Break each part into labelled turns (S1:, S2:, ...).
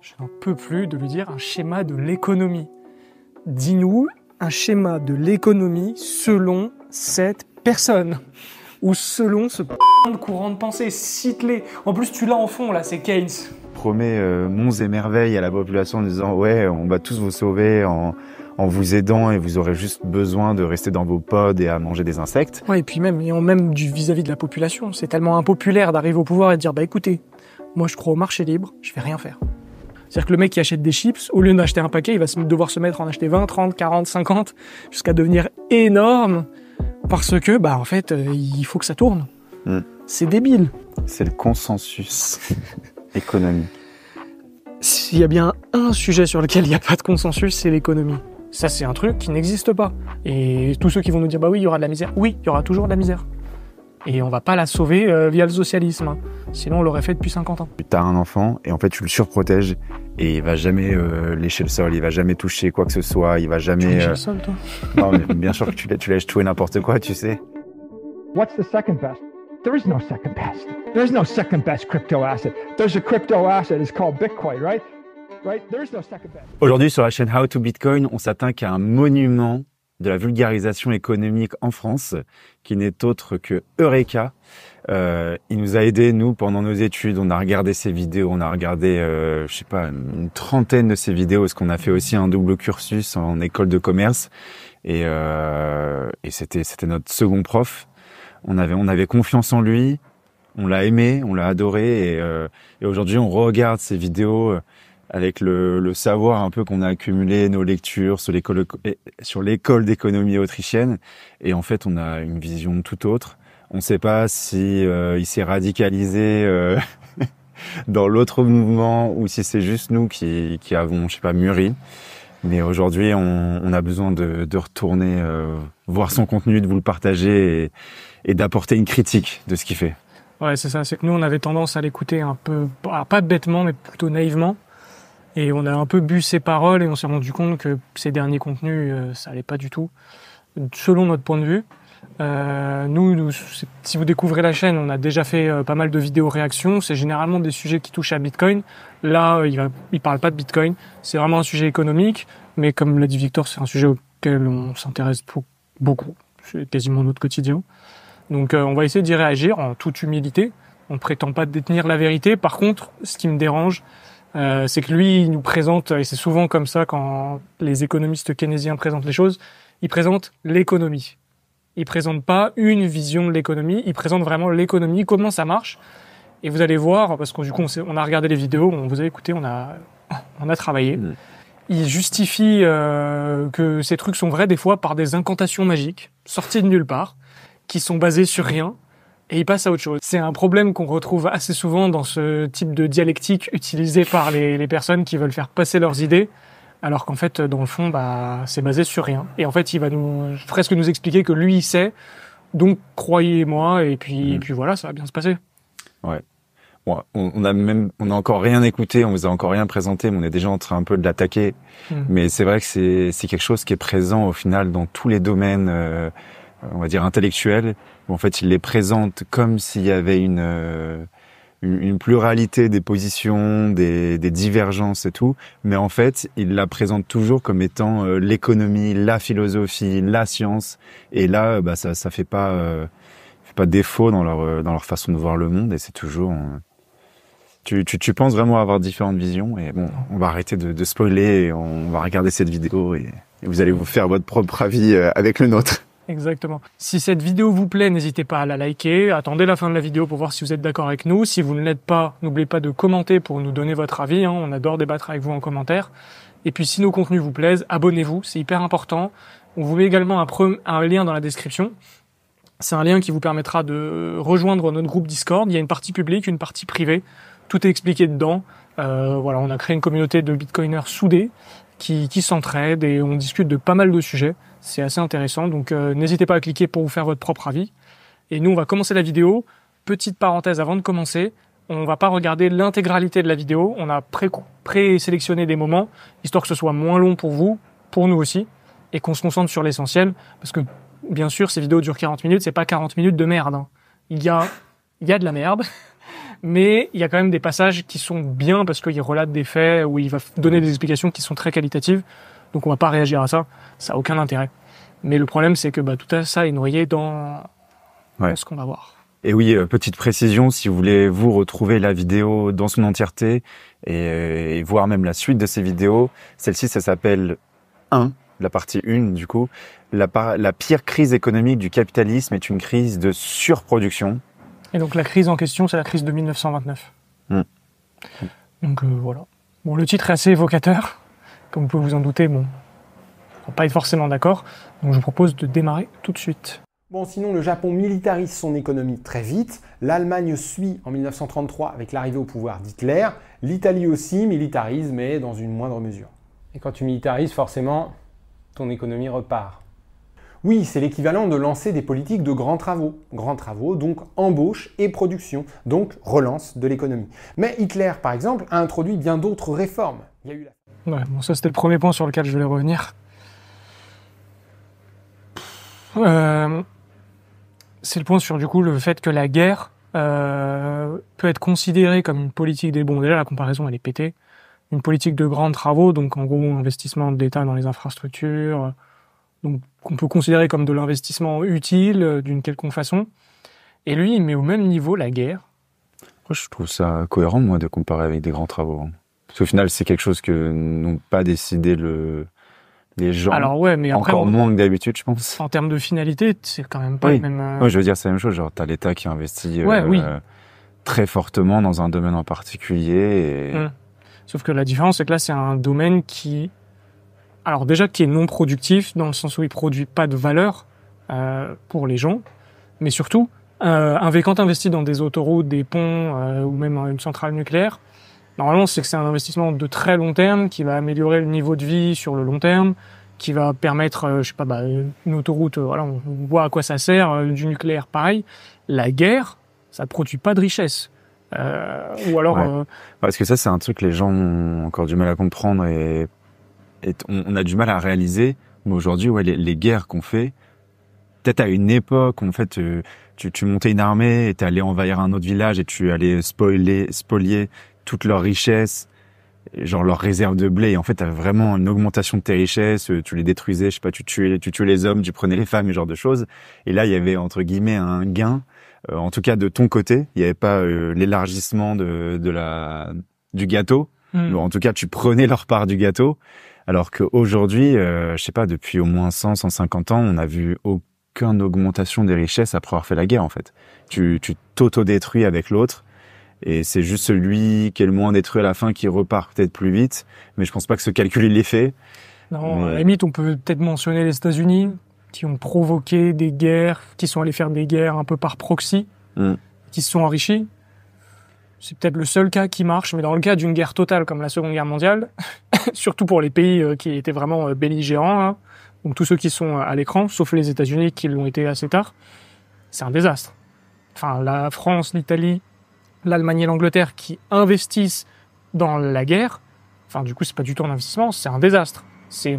S1: je n'en peux plus de lui dire un schéma de l'économie. Dis-nous un schéma de l'économie selon cette personne ou selon ce de courant de pensée. Cite-les. En plus, tu l'as en fond là, c'est Keynes.
S2: Promet euh, monts et merveilles à la population en disant ouais, on va tous vous sauver en, vous aidant et vous aurez juste besoin de rester dans vos pods et à manger des insectes.
S1: Ouais, et puis même, même
S2: du vis-à-vis -vis de la population,
S1: c'est tellement impopulaire d'arriver au pouvoir et de dire bah écoutez, moi je crois au marché libre, je vais rien faire. C'est-à-dire que le mec qui achète des chips, au lieu d'acheter un paquet, il va devoir se mettre en acheter 20, 30, 40, 50, jusqu'à devenir énorme, parce que, bah, en fait, euh, il faut que ça tourne. Hmm. C'est débile.
S2: C'est le consensus économique.
S1: S'il y a bien un sujet sur lequel il n'y a pas de consensus, c'est l'économie. Ça, c'est un truc qui n'existe pas. Et tous ceux qui vont nous dire, bah oui, il y aura de la misère. Oui, il y aura toujours de la misère. Et on va pas la sauver euh, via le socialisme. Hein. Sinon, on l'aurait fait depuis 50 ans.
S2: Tu as un enfant et en fait, tu le surprotèges et il va jamais euh, lécher le sol, il va jamais toucher quoi que ce soit, il va jamais. Tu lèches euh, le sol, toi Non, mais bien sûr que tu, l'as tu lèches tout et n'importe quoi, tu sais. Aujourd'hui, sur la chaîne How to Bitcoin, on s'attaque à un monument de la vulgarisation économique en France, qui n'est autre que Eureka. Euh, il nous a aidés, nous, pendant nos études. On a regardé ses vidéos, on a regardé, je euh, je sais pas, une trentaine de ses vidéos, Est-ce qu'on a fait aussi un double cursus en école de commerce. Et, euh, et c'était, c'était notre second prof. On avait, on avait confiance en lui. On l'a aimé, on l'a adoré. Et, et aujourd'hui, on regarde ses vidéos avec le, le, savoir un peu qu'on a accumulé, nos lectures sur l'école, sur l'école d'économie autrichienne. Et en fait, on a une vision tout autre. On ne sait pas si euh, il s'est radicalisé euh, dans l'autre mouvement ou si c'est juste nous qui, qui, avons, je sais pas, mûri. Mais aujourd'hui, on, on, a besoin de, de retourner euh, voir son contenu, de vous le partager et, et d'apporter une critique de ce qu'il fait.
S1: Ouais, c'est ça. C'est que nous, on avait tendance à l'écouter un peu, pas bêtement, mais plutôt naïvement. Et on a un peu bu ses paroles et on s'est rendu compte que ces derniers contenus, euh, ça allait pas du tout, selon notre point de vue. Euh, nous, si vous découvrez la chaîne, on a déjà fait euh, pas mal de vidéos réactions. C'est généralement des sujets qui touchent à Bitcoin. Là, il, va, il parle pas de Bitcoin. C'est vraiment un sujet économique, mais comme l'a dit Victor, c'est un sujet auquel on s'intéresse beaucoup. C'est quasiment notre quotidien. Donc, on va essayer d'y réagir en toute humilité. On prétend pas détenir la vérité. Par contre, ce qui me dérange, euh, c'est que lui, il nous présente, et c'est souvent comme ça quand les économistes keynésiens présentent les choses, il présente l'économie. Il présente pas une vision de l'économie, il présente vraiment l'économie, comment ça marche. Et vous allez voir, parce qu'on du coup, on, a regardé les vidéos, on vous a écouté, on a, on a travaillé. Mm. Il justifie euh, que ces trucs sont vrais des fois par des incantations magiques, sorties de nulle part, qui sont basées sur rien, et il passe à autre chose. C'est un problème qu'on retrouve assez souvent dans ce type de dialectique utilisé par les, personnes qui veulent faire passer leurs idées alors qu'en fait, dans le fond, bah, c'est basé sur rien. Et en fait, il va nous presque nous expliquer que lui, il sait, donc croyez-moi, et puis, mm. puis voilà, ça va bien se passer.
S2: Ouais. Bon, on a même, on a encore rien écouté, on vous a encore rien présenté, mais on est déjà en train un peu de l'attaquer. Mm. Mais c'est vrai que c'est, c'est quelque chose qui est présent au final dans tous les domaines. Euh, euh, on va dire intellectuel. Où en fait, il les présente comme s'il y avait euh, une une pluralité des positions, des, des, divergences et tout, mais en fait, il la présente toujours comme étant euh, l'économie, la philosophie, la science, et là, bah, ça, ça fait pas, fait pas défaut dans leur dans leur façon de voir le monde, et c'est toujours. tu, tu, tu, penses vraiment avoir différentes visions, et bon, on va arrêter de, de spoiler, et on va regarder cette vidéo, et, vous allez vous faire votre propre avis avec le nôtre.
S1: Exactement. Si cette vidéo vous plaît, n'hésitez pas à la liker, attendez la fin de la vidéo pour voir si vous êtes d'accord avec nous. Si vous ne l'êtes pas, n'oubliez pas de commenter pour nous donner votre avis, hein. on adore débattre avec vous en commentaire. Et puis si nos contenus vous plaisent, abonnez-vous, c'est hyper important. On vous met également un, lien dans la description. C'est un lien qui vous permettra de rejoindre notre groupe Discord. Il y a une partie publique, une partie privée. Tout est expliqué dedans. Euh, voilà, on a créé une communauté de bitcoiners soudés qui s'entraident et on discute de pas mal de sujets. C'est assez intéressant, donc euh, n'hésitez pas à cliquer pour vous faire votre propre avis. Et nous, on va commencer la vidéo. Petite parenthèse avant de commencer, on va pas regarder l'intégralité de la vidéo. On a pré-sélectionné des moments, histoire que ce soit moins long pour vous, pour nous aussi, et qu'on se concentre sur l'essentiel. Parce que, bien sûr, ces vidéos durent 40 minutes, n'est pas 40 minutes de merde. Hein. Il, y a, il y a de la merde, mais il y a quand même des passages qui sont bien parce qu'il relate des faits ou il va donner des explications qui sont très qualitatives. Donc on va pas réagir à ça, ça a aucun intérêt. Mais le problème, c'est que bah, tout ça est noyé dans,
S2: ce qu'on va voir. Et oui, euh, petite précision, si vous voulez vous retrouver la vidéo dans son entièreté et, euh, voir même la suite de ces vidéos, celle-ci, ça s'appelle 1, la partie 1 du coup. La, la pire crise économique du capitalisme est une crise de surproduction.
S1: Et donc la crise en question, c'est la crise de 1929. Hum. Donc euh, voilà. Bon, le titre est assez évocateur. Comme vous pouvez vous en douter, bon, on va pas être forcément d'accord, donc je vous propose de démarrer tout de suite.
S3: Bon, sinon, le Japon militarise son économie très vite. L'Allemagne suit en 1933 avec l'arrivée au pouvoir d'Hitler. L'Italie aussi militarise, mais dans une moindre mesure. Et quand tu militarises, forcément, ton économie repart. Oui, c'est l'équivalent de lancer des politiques de grands travaux. Grands travaux, donc embauche et production, donc relance de l'économie. Mais Hitler, par exemple, a introduit bien d'autres réformes. Il eu
S1: bon, ça c'était le premier point sur lequel je voulais revenir. Euh, c'est le point sur du coup le fait que la guerre euh, peut être considérée comme une politique des bons. Déjà la comparaison elle est pétée. Une politique de grands travaux, donc en gros investissement d'état dans les infrastructures, donc qu'on peut considérer comme de l'investissement utile euh, d'une quelconque façon. Et lui, il met au même niveau la guerre.
S2: je trouve ça cohérent moi de comparer avec des grands travaux. Hein. Parce qu'au final, c'est quelque chose que n'ont pas décidé le, les gens. Alors mais encore moins que d'habitude, je pense. En
S1: termes de finalité, c'est quand même pas oui. le même. Euh, oui, je
S2: veux dire, c'est la même chose. Genre, t'as l'État qui investit euh, très fortement dans un domaine en particulier. Hum. Sauf que la
S1: différence, c'est que là, c'est un domaine qui, alors déjà, qui est non productif dans le sens où il produit pas de valeur euh, pour les gens, mais surtout, euh, quand investi dans des autoroutes, des ponts ou même une centrale nucléaire, Normalement, c'est que c'est un investissement de très long terme qui va améliorer le niveau de vie sur le long terme, qui va permettre, euh, je sais pas, bah, une autoroute. Euh, voilà, on voit à quoi ça sert. Euh, du nucléaire, pareil. La guerre, ça produit pas de richesse. ou alors.
S2: Parce que ça, c'est un truc que les gens ont encore du mal à comprendre et, on, a du mal à réaliser. Mais aujourd'hui, les, guerres qu'on fait, peut-être à une époque, en fait, tu, montais une armée et tu allais envahir un autre village et tu allais spoiler, spolier toute leur richesse, genre leurs réserves de blé. Et en fait, t'avais vraiment une augmentation de tes richesses. Euh, tu les détruisais, je sais pas, tu tuais, tu tuais les hommes, tu prenais les femmes, ce genre de choses. Et là, il y avait entre guillemets un gain. Euh, en tout cas, de ton côté, il n'y avait pas euh, l'élargissement de, la du gâteau. Hmm. ou En tout cas, tu prenais leur part du gâteau. Alors qu'aujourd'hui, aujourd'hui je sais pas, depuis au moins 100, 150 ans, on n'a vu aucune augmentation des richesses après avoir fait la guerre, en fait. Tu t'auto-détruis avec l'autre et c'est juste celui qui est le moins détruit à la fin qui repart peut-être plus vite. Mais je pense pas que ce calcul, il l'ait fait. Non, limite, on peut peut-être mentionner les États-Unis
S1: qui ont provoqué des guerres, qui sont allés faire des guerres un peu par proxy, mm. qui se sont enrichis. C'est peut-être le seul cas qui marche, mais dans le cas d'une guerre totale comme la Seconde Guerre mondiale, surtout pour les pays euh, qui étaient vraiment euh, belligérants, hein, donc tous ceux qui sont euh, à l'écran, sauf les États-Unis qui l'ont été assez tard, c'est un désastre. Enfin, la France, l'Italie, l'Allemagne et l'Angleterre qui investissent dans la guerre, enfin du coup c'est pas du tout un investissement, c'est un désastre. C'est,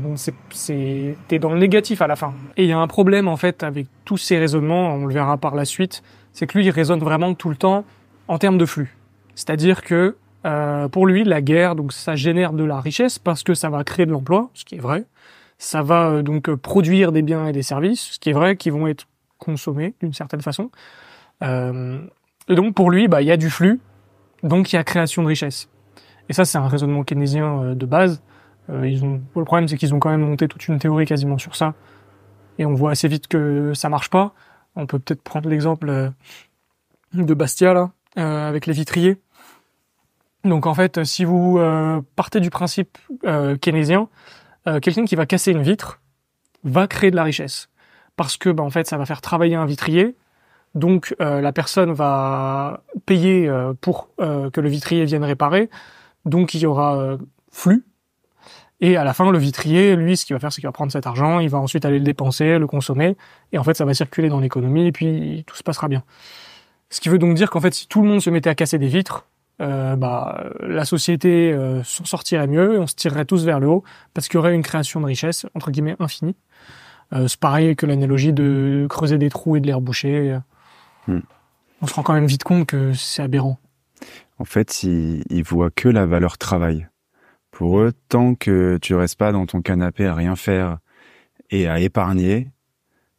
S1: c'est, t'es dans le négatif à la fin. Et il y a un problème en fait avec tous ces raisonnements, on le verra par la suite, c'est que lui il raisonne vraiment tout le temps en termes de flux. C'est-à-dire que euh, pour lui la guerre donc ça génère de la richesse parce que ça va créer de l'emploi, ce qui est vrai. Ça va euh, donc euh, produire des biens et des services, ce qui est vrai, qui vont être consommés d'une certaine façon. Euh, et donc pour lui, bah, il y a du flux, donc il y a création de richesse. Et ça, c'est un raisonnement keynésien euh, de base. Euh, ils ont, le problème, c'est qu'ils ont quand même monté toute une théorie quasiment sur ça. Et on voit assez vite que ça marche pas. On peut peut-être prendre l'exemple euh, de Bastia, là, avec les vitriers. Donc en fait, si vous partez du principe keynésien, quelqu'un qui va casser une vitre va créer de la richesse. Parce que, bah, en fait, ça va faire travailler un vitrier, donc euh, la personne va payer euh, pour euh, que le vitrier vienne réparer. Donc il y aura flux. Et à la fin, le vitrier, lui, ce qu'il va faire, c'est qu'il va prendre cet argent, il va ensuite aller le dépenser, le consommer, et en fait, ça va circuler dans l'économie, et puis tout se passera bien. Ce qui veut donc dire qu'en fait, si tout le monde se mettait à casser des vitres, bah, la société s'en sortirait mieux, et on se tirerait tous vers le haut, parce qu'il y aurait une création de richesse, entre guillemets, infinie. c'est pareil que l'analogie de creuser des trous et de les reboucher. On se rend quand même vite compte que c'est aberrant.
S2: En fait, ils, ils voient que la valeur travail. Pour eux, tant que tu restes pas dans ton canapé à rien faire et à épargner,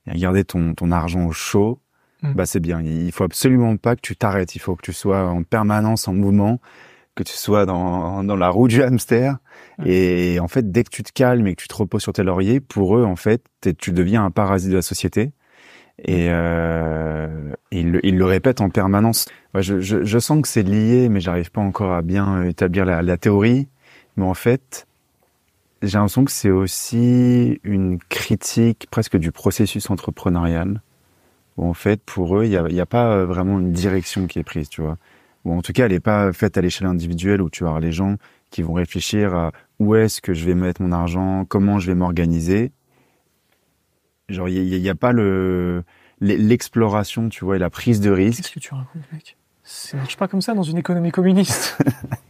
S2: et à garder ton, argent au chaud, mm. bah c'est bien. Il faut absolument pas que tu t'arrêtes. Il faut que tu sois en permanence en mouvement que tu sois dans, la roue du hamster. Mm. Et en fait, dès que tu te calmes et que tu te reposes sur tes lauriers, pour eux, en fait, tu deviens un parasite de la société. Et, euh, ils il, le répète en permanence. je, sens que c'est lié, mais j'arrive pas encore à bien euh, établir la, théorie. Mais en fait, j'ai l'impression que c'est aussi une critique presque du processus entrepreneurial. en fait, pour eux, il n'y a, pas euh, vraiment une direction qui est prise, tu vois. Ou en tout cas, elle n'est pas faite à l'échelle individuelle où tu as les gens qui vont réfléchir à où est-ce que je vais mettre mon argent, comment je vais m'organiser. Genre, il n'y a, pas le l'exploration, tu vois, et la prise de risque. Qu'est-ce que tu racontes,
S1: mec Ça marche pas comme ça dans une économie communiste.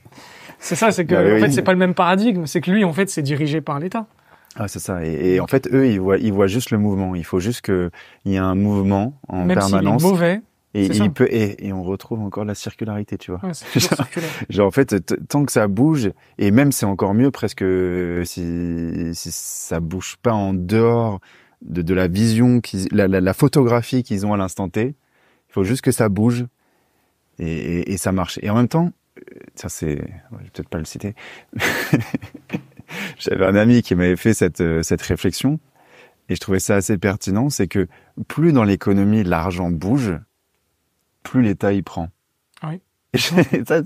S1: c'est ça, c'est que bah en fait, c'est pas le même paradigme. C'est que lui, en fait, c'est dirigé par l'État.
S2: Ah, c'est ça. Et, en fait, eux, ils voient, ils voient juste le mouvement. Il faut juste qu'il y ait un mouvement en même permanence. Est mauvais. Et, il peut, et, et, on retrouve encore la circularité, tu vois. genre, genre, en fait, tant que ça bouge, et même c'est encore mieux presque euh, si, si ça bouge pas en dehors de, de la vision, la, la, la, photographie qu'ils ont à l'instant T. Il faut juste que ça bouge et, et, et ça marche. Et en même temps, euh, ça c'est, je vais peut-être pas le citer. J'avais un ami qui m'avait fait cette, euh, cette réflexion et je trouvais ça assez pertinent, c'est que plus dans l'économie l'argent bouge, plus l'État y prend. Ah oui. Et ça,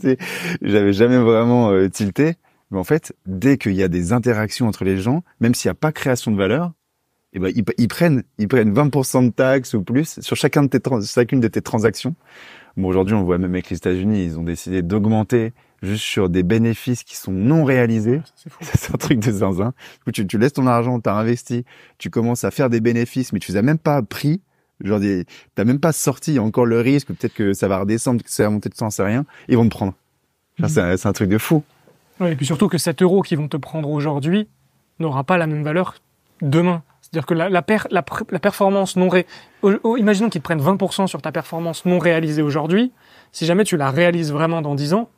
S2: j'avais jamais vraiment euh, tilté. Mais en fait, dès qu'il y a des interactions entre les gens, même s'il n'y a pas création de valeur, et eh ben, ils, prennent, ils prennent 20% de taxes ou plus sur chacun de tes chacune de tes transactions. Bon, aujourd'hui, on voit même avec les États-Unis, ils ont décidé d'augmenter juste sur des bénéfices qui sont non réalisés. C'est un truc de zinzin. Du coup, tu, laisses ton argent, tu as investi, tu commences à faire des bénéfices, mais tu les as même pas pris. Genre, t'as même pas sorti encore le risque, peut-être que ça va redescendre, que ça va monter de temps, c'est rien. Ils vont te prendre. Mhm. C'est un, truc de fou.
S1: et puis surtout que 7 euros qu'ils vont te prendre aujourd'hui n'aura pas la même valeur demain. C'est-à-dire que la, performance non ré... Imaginons qu'ils prennent 20% sur ta performance non réalisée aujourd'hui. Si jamais tu la réalises vraiment dans 10 ans,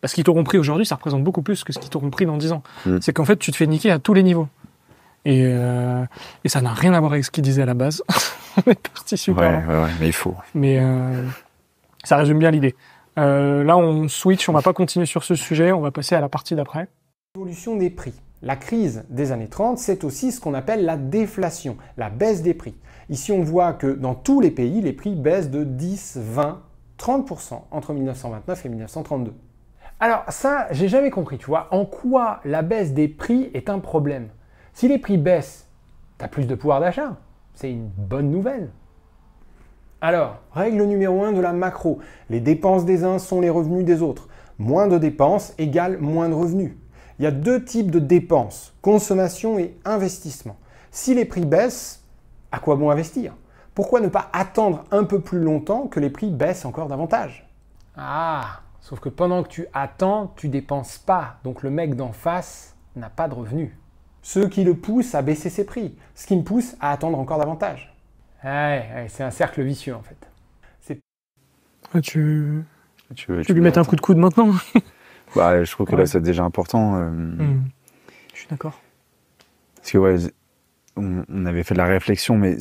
S1: parce qu'ils t'auront pris aujourd'hui, ça représente beaucoup plus que ce qu'ils t'auront pris dans 10 ans. Hmm. C'est qu'en fait, tu te fais niquer à tous les niveaux. Et, euh, ça n'a rien à voir avec ce qu'ils disait à la base. On parti super. Ouais, ouais, mais il faut. Mais euh, ça résume bien l'idée. Euh, là, on switch, on va pas continuer sur ce sujet, on va passer à la partie d'après.
S3: Évolution des prix. La crise des années 30, c'est aussi ce qu'on appelle la déflation, la baisse des prix. Ici, on voit que dans tous les pays, les prix baissent de 10, 20, 30% entre 1929 et 1932. Alors ça, j'ai jamais compris, tu vois, en quoi la baisse des prix est un problème. Si les prix baissent, tu as plus de pouvoir d'achat. C'est une bonne nouvelle. Alors, règle numéro 1 de la macro, les dépenses des uns sont les revenus des autres. Moins de dépenses égale moins de revenus. Il y a deux types de dépenses, consommation et investissement. Si les prix baissent, à quoi bon investir Pourquoi ne pas attendre un peu plus longtemps que les prix baissent encore davantage Ah, sauf que pendant que tu attends, tu dépenses pas, donc le mec d'en face n'a pas de revenus. Ce qui le pousse à baisser ses prix, ce qui me pousse à attendre encore davantage. Ouais, c'est un cercle vicieux en fait. Ah, tu...
S2: tu, tu, lui mets un
S1: coup de coude maintenant
S2: Bah, je trouve que là, c'est déjà important. Euh, hmm. Je suis d'accord. Parce que, ouais, on, avait fait de la réflexion, mais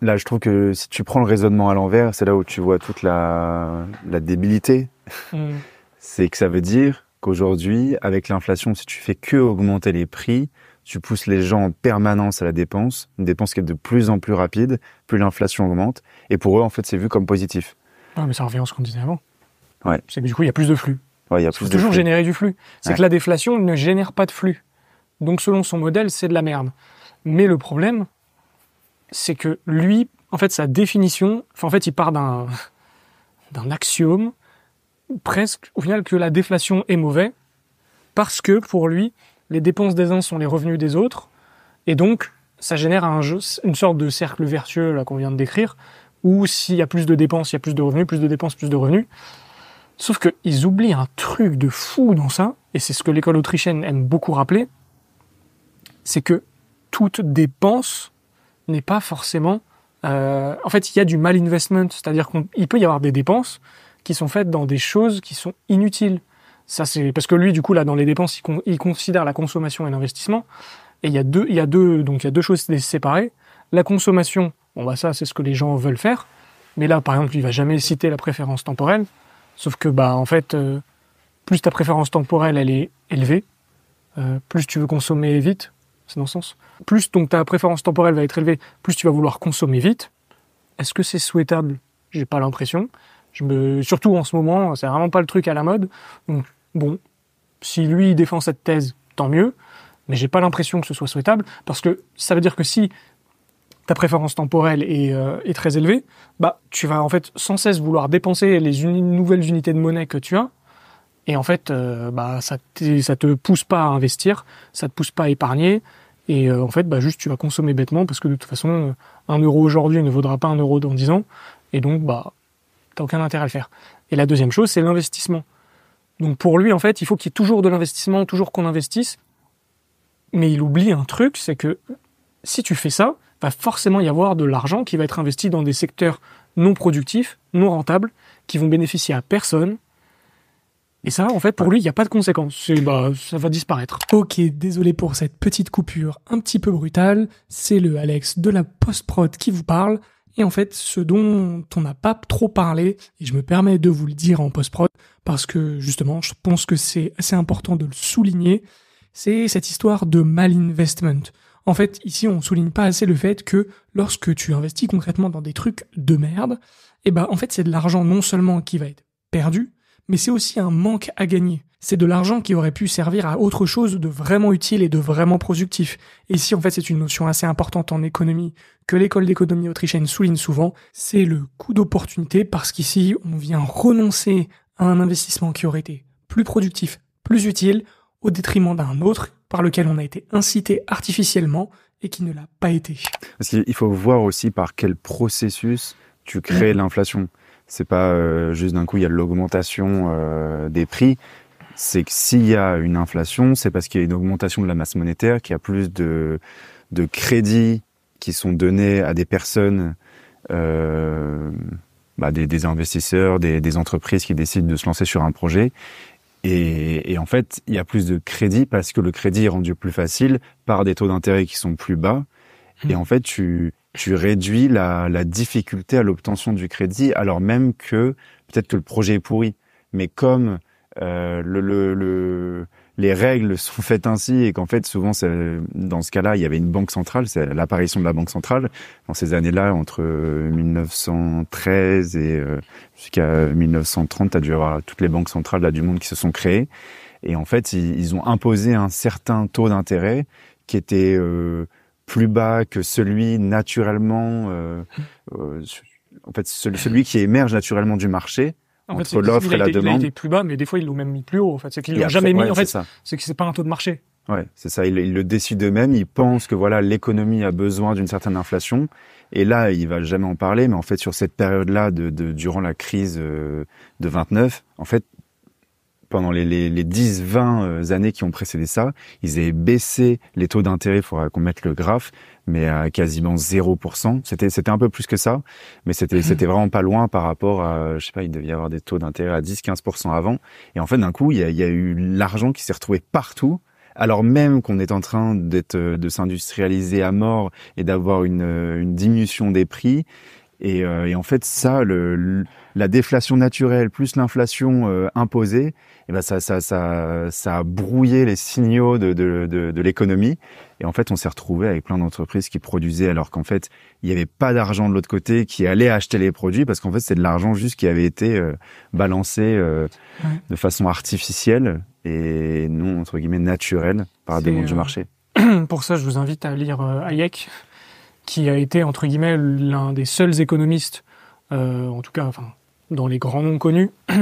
S2: là, je trouve que si tu prends le raisonnement à l'envers, c'est là où tu vois toute la, la débilité. Hmm. c'est que ça veut dire qu'aujourd'hui, avec l'inflation, si tu fais que augmenter les prix, tu pousses les gens en permanence à la dépense, une dépense qui est de plus en plus rapide, plus l'inflation augmente, et pour eux, en fait, c'est vu comme positif.
S1: Ah, mais ça revient à ce qu'on disait avant.
S2: Ouais. C'est que du coup, il y a plus de flux. C'est il faut toujours générer du flux. C'est que la
S1: déflation ne génère pas de flux. Donc selon son modèle, c'est de la merde. Mais le problème, c'est que lui, en fait, sa définition, en fait, il part d'un d'un axiome presque au final que la déflation est mauvaise parce que pour lui, les dépenses des uns sont les revenus des autres et donc ça génère une sorte de cercle vertueux là qu'on vient de décrire où s'il y a plus de dépenses, il y a plus de revenus, plus de dépenses, plus de revenus. Sauf qu'ils oublient un truc de fou dans ça, et c'est ce que l'école autrichienne aime beaucoup rappeler, c'est que toute dépense n'est pas forcément... Euh, en fait, il y a du mal investment, c'est-à-dire qu'il peut y avoir des dépenses qui sont faites dans des choses qui sont inutiles. Ça, c'est parce que lui, du coup, là, dans les dépenses, il, considère la consommation et l'investissement. Et il y a deux, il y a deux, donc il y a deux choses séparées. La consommation, bon va bah, ça, c'est ce que les gens veulent faire. Mais là, par exemple, il va jamais citer la préférence temporelle. Sauf que, bah, en fait, euh, plus ta préférence temporelle, elle est élevée, euh, plus tu veux consommer vite, c'est dans le sens. Plus donc ta préférence temporelle va être élevée, plus tu vas vouloir consommer vite. Est-ce que c'est souhaitable J'ai pas l'impression. Je me... Surtout en ce moment, c'est vraiment pas le truc à la mode. Donc, bon, si lui défend cette thèse, tant mieux. Mais j'ai pas l'impression que ce soit souhaitable parce que ça veut dire que si ta préférence temporelle euh, est, très élevée, bah tu vas en fait sans cesse vouloir dépenser les nouvelles unités de monnaie que tu as, et en fait euh, bah ça ça te pousse pas à investir, ça te pousse pas à épargner, et euh, en fait bah juste tu vas consommer bêtement parce que de toute façon un euro aujourd'hui ne vaudra pas un euro dans dix ans, et donc bah t'as aucun intérêt à le faire. Et la deuxième chose c'est l'investissement. Donc pour lui en fait il faut qu'il y ait toujours de l'investissement, toujours qu'on investisse, mais il oublie un truc, c'est que si tu fais ça, va forcément y avoir de l'argent qui va être investi dans des secteurs non productifs, non rentables, qui vont bénéficier à personne. Et ça, en fait, pour lui, il n'y a pas de conséquences. Bah, ça va disparaître. Ok, désolé pour cette petite coupure un petit peu brutale. C'est le Alex de la post-prod qui vous parle. Et en fait, ce dont on n'a pas trop parlé, et je me permets de vous le dire en post-prod, parce que justement, je pense que c'est assez important de le souligner, c'est cette histoire de malinvestment. En fait, ici, on souligne pas assez le fait que lorsque tu investis concrètement dans des trucs de merde, eh ben, en fait, c'est de l'argent non seulement qui va être perdu, mais c'est aussi un manque à gagner. C'est de l'argent qui aurait pu servir à autre chose de vraiment utile et de vraiment productif. Et si en fait c'est une notion assez importante en économie que l'école d'économie autrichienne souligne souvent, c'est le coût d'opportunité parce qu'ici on vient renoncer à un investissement qui aurait été plus productif, plus utile, au détriment d'un autre par lequel on a été incité artificiellement et qui ne l'a pas été.
S2: Il faut voir aussi par quel processus tu crées l'inflation. Mm. l'inflation. C'est pas euh, juste d'un coup il y a l'augmentation euh, des prix. C'est que s'il y a une inflation, c'est parce qu'il y a une augmentation de la masse monétaire, qu'il y a plus de, crédits qui sont donnés à des personnes, euh, bah, des, investisseurs, des entreprises qui décident de se lancer sur un projet. Et, et, en fait, il y a plus de crédit parce que le crédit est rendu plus facile par des taux d'intérêt qui sont plus bas. Et hmm. en fait, tu, tu réduis la, la difficulté à l'obtention du crédit, alors même que peut-être que le projet est pourri. Mais comme euh, le, le, le, les règles sont faites ainsi et qu'en fait souvent dans ce cas-là il y avait une banque centrale, c'est l'apparition de la banque centrale dans ces années-là entre 1913 euh, et euh, jusqu'à 1930, as dû avoir toutes les banques centrales là du monde qui se sont créées et en fait ils, ont imposé un certain taux d'intérêt qui était euh, plus bas que celui naturellement en fait celui qui émerge naturellement du marché en l'offre et la demande. Il a
S1: plus bas, mais des fois ils l'ont même mis plus haut. En fait, c'est qu'ils l'ont jamais mis. en fait,
S2: c'est que c'est pas un taux de marché. Ouais, c'est ça. Ils, le décident eux-mêmes. Ils pensent que voilà, l'économie a besoin d'une certaine inflation. Et là, il va jamais en parler, mais en fait, sur cette période-là, de, durant la crise euh, de 29, en fait, pendant les, les 10-20 euh, années qui ont précédé ça, ils avaient baissé les taux d'intérêt, il faudra qu'on mette le graphe, mais à euh, quasiment 0%. C'était c'était un peu plus que ça, mais c'était mhm. c'était vraiment pas loin par rapport à je sais pas, il devait y avoir des taux d'intérêt à 10-15% avant et en fait d'un coup, il y a, y a eu l'argent qui s'est retrouvé partout alors même qu'on est en train d'être euh, de s'industrialiser à mort et d'avoir une, euh, une diminution des prix et, euh, et, en fait, ça, le, la déflation naturelle plus l'inflation euh, imposée, eh ben ça, ça, ça, ça a brouillé les signaux de, de, de, de l'économie. Et en fait, on s'est retrouvé avec plein d'entreprises qui produisaient alors qu'en fait, il n'y avait pas d'argent de l'autre côté qui allait acheter les produits parce qu'en fait, c'est de l'argent juste qui avait été euh, balancé de façon artificielle et non, entre guillemets, naturelle par la demande du marché.
S1: Pour ça, je vous invite à lire Hayek qui a été entre guillemets l'un des seuls économistes, euh, en tout cas enfin, dans les grands noms connus, à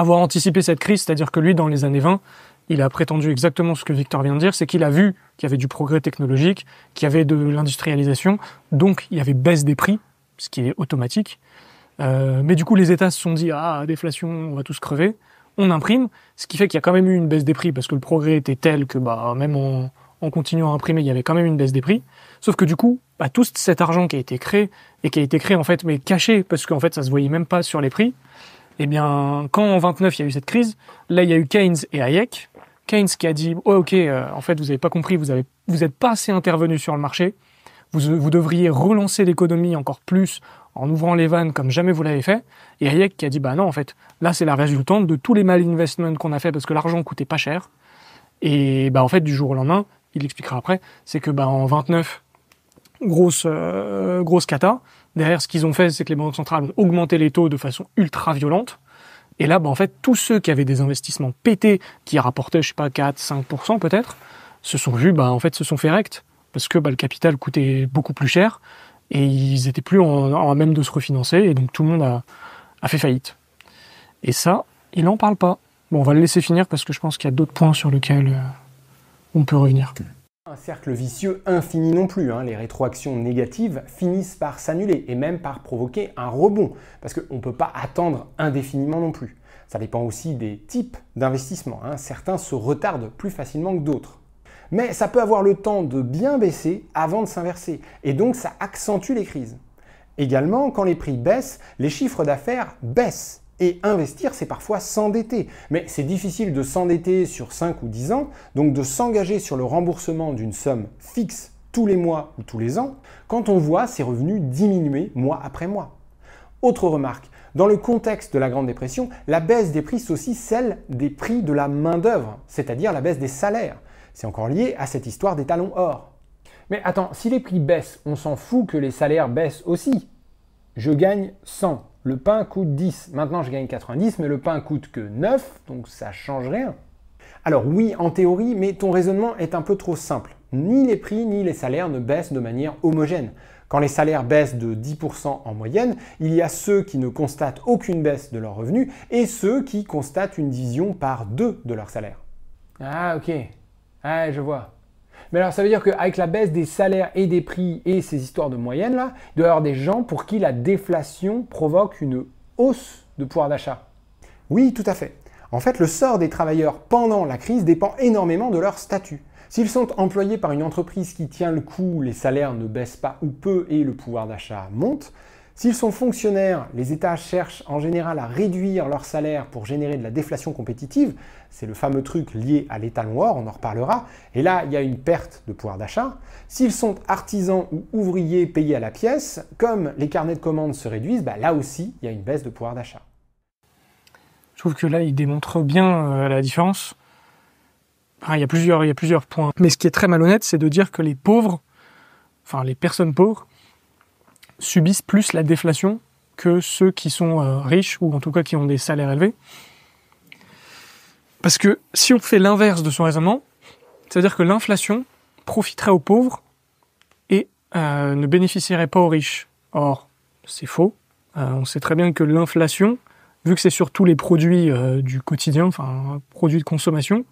S1: avoir anticipé cette crise, c'est-à-dire que lui, dans les années 20, il a prétendu exactement ce que Victor vient de dire, c'est qu'il a vu qu'il y avait du progrès technologique, qu'il y avait de l'industrialisation, donc il y avait baisse des prix, ce qui est automatique. Euh, mais du coup, les États se sont dit, ah, déflation, on va tous crever, on imprime, ce qui fait qu'il y a quand même eu une baisse des prix, parce que le progrès était tel que bah, même en continuant à imprimer, il y avait quand même une baisse des prix. Sauf que du coup, tout cet argent qui a été créé et qui a été créé en fait mais caché parce qu'en fait ça se voyait même pas sur les prix. Eh bien, quand en 29 il y a eu cette crise, là il y a eu Keynes et Hayek. Keynes qui a dit oh, ok euh, en fait vous n'avez pas compris, vous n'êtes pas assez intervenu sur le marché. Vous, devriez relancer l'économie encore plus en ouvrant les vannes comme jamais vous l'avez fait. Et Hayek qui a dit bah non en fait là c'est la résultante de tous les mal qu'on a fait parce que l'argent coûtait pas cher. Et bah en fait du jour au lendemain, il expliquera après, c'est que bah en 29 euh, grosse, cata. Derrière, ce qu'ils ont fait, c'est que les banques centrales ont augmenté les taux de façon ultra violente. Et là, bah, en fait, tous ceux qui avaient des investissements pétés, qui rapportaient, je sais pas, 4, 5% peut-être, se sont vus, bah, en fait, se sont fait rectes, Parce que bah, le capital coûtait beaucoup plus cher et ils étaient plus en, même de se refinancer. Et donc, tout le monde a, a fait faillite. Et ça, il n'en parle pas. Bon, on va le laisser finir parce que je pense qu'il y a d'autres points sur lesquels euh, on peut revenir
S3: un cercle vicieux infini non plus. Hein. Les rétroactions négatives finissent par s'annuler et même par provoquer un rebond, parce qu'on ne peut pas attendre indéfiniment non plus. Ça dépend aussi des types d'investissements. Hein. Certains se retardent plus facilement que d'autres. Mais ça peut avoir le temps de bien baisser avant de s'inverser, et donc ça accentue les crises. Également, quand les prix baissent, les chiffres d'affaires baissent, et investir, c'est parfois s'endetter. Mais c'est difficile de s'endetter sur 5 ou 10 ans, donc de s'engager sur le remboursement d'une somme fixe tous les mois ou tous les ans, quand on voit ses revenus diminuer mois après mois. Autre remarque, dans le contexte de la Grande Dépression, la baisse des prix c'est aussi celle des prix de la main-d'œuvre, c'est-à-dire la baisse des salaires. C'est encore lié à cette histoire des talons or. Mais attends, si les prix baissent, on s'en fout que les salaires baissent aussi. Je gagne 100, le pain coûte 10. Maintenant, je gagne 90, mais le pain coûte que 9, donc ça change rien. Alors oui, en théorie, mais ton raisonnement est un peu trop simple. Ni les prix ni les salaires ne baissent de manière homogène. Quand les salaires baissent de 10% en moyenne, il y a ceux qui ne constatent aucune baisse de leurs revenus et ceux qui constatent une division par deux de leur salaire. Ah ok, ah je vois. Mais alors ça veut dire qu'avec la baisse des salaires et des prix et ces histoires de moyenne là, il doit y avoir des gens pour qui la déflation provoque une hausse de pouvoir d'achat. Oui, tout à fait. En fait, le sort des travailleurs pendant la crise dépend énormément de leur statut. S'ils sont employés par une entreprise qui tient le coup, les salaires ne baissent pas ou peu et le pouvoir d'achat monte. S'ils sont fonctionnaires, les États cherchent en général à réduire leur salaire pour générer de la déflation compétitive. C'est le fameux truc lié à l'état noir, on en reparlera. Et là, il y a une perte de pouvoir d'achat. S'ils sont artisans ou ouvriers payés à la pièce, comme les carnets de commandes se réduisent, bah, là aussi, il y a une baisse de pouvoir d'achat.
S1: Je trouve que là, il démontre bien euh, la différence. plusieurs, il y a plusieurs points. Mais ce qui est très malhonnête, c'est de dire que les pauvres, enfin les personnes pauvres, subissent plus la déflation que ceux qui sont euh, riches ou en tout cas qui ont des salaires élevés. Parce que si on fait l'inverse de son raisonnement, c'est-à-dire que l'inflation profiterait aux pauvres et euh, ne bénéficierait pas aux riches. Or, c'est faux. Euh, on sait très bien que l'inflation, vu que c'est surtout les produits du quotidien, enfin produits de consommation,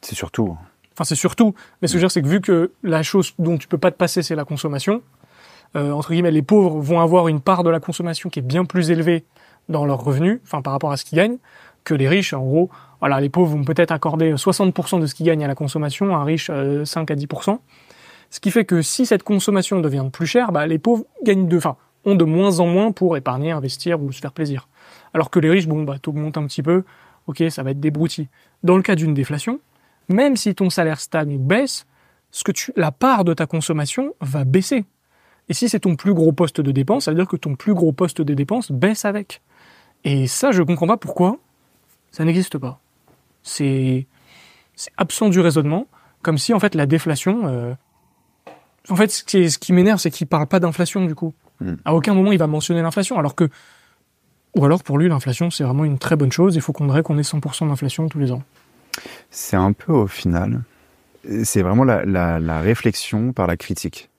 S1: c'est surtout. Enfin, c'est surtout. Mais ce que je veux dire, c'est que vu que la chose dont tu peux pas te passer, c'est la consommation, euh, entre guillemets, les pauvres vont avoir une part de la consommation qui est bien plus élevée dans leurs revenus, enfin par rapport à ce qu'ils gagnent, que les riches. En gros, les pauvres vont peut-être accorder 60% de ce qu'ils gagnent à la consommation, un riche 5 euh, à 10%. Ce qui fait que si cette consommation devient plus chère, bah, les pauvres gagnent de, ont de moins en moins pour épargner, investir ou se faire plaisir. Alors que les riches, bon, bah, un petit peu, ok, ça va être débrouti. Dans le cas d'une déflation, même si ton salaire stagne ou baisse, ce que tu, la part de ta consommation va baisser. Et si c'est ton plus gros poste de dépense, ça veut dire que ton plus gros poste de dépense baisse avec. Et ça, je ne comprends pas pourquoi ça n'existe pas. C'est absent du raisonnement, comme si en fait la déflation. Euh, en fait, ce qui, m'énerve, c'est qu'il ne parle pas d'inflation du coup. Hmm. À aucun moment il va mentionner l'inflation, alors que ou alors pour lui l'inflation c'est vraiment une très bonne chose. Il faut qu'on qu'on ait 100% d'inflation tous les ans.
S2: C'est un peu au final, c'est vraiment la réflexion par la critique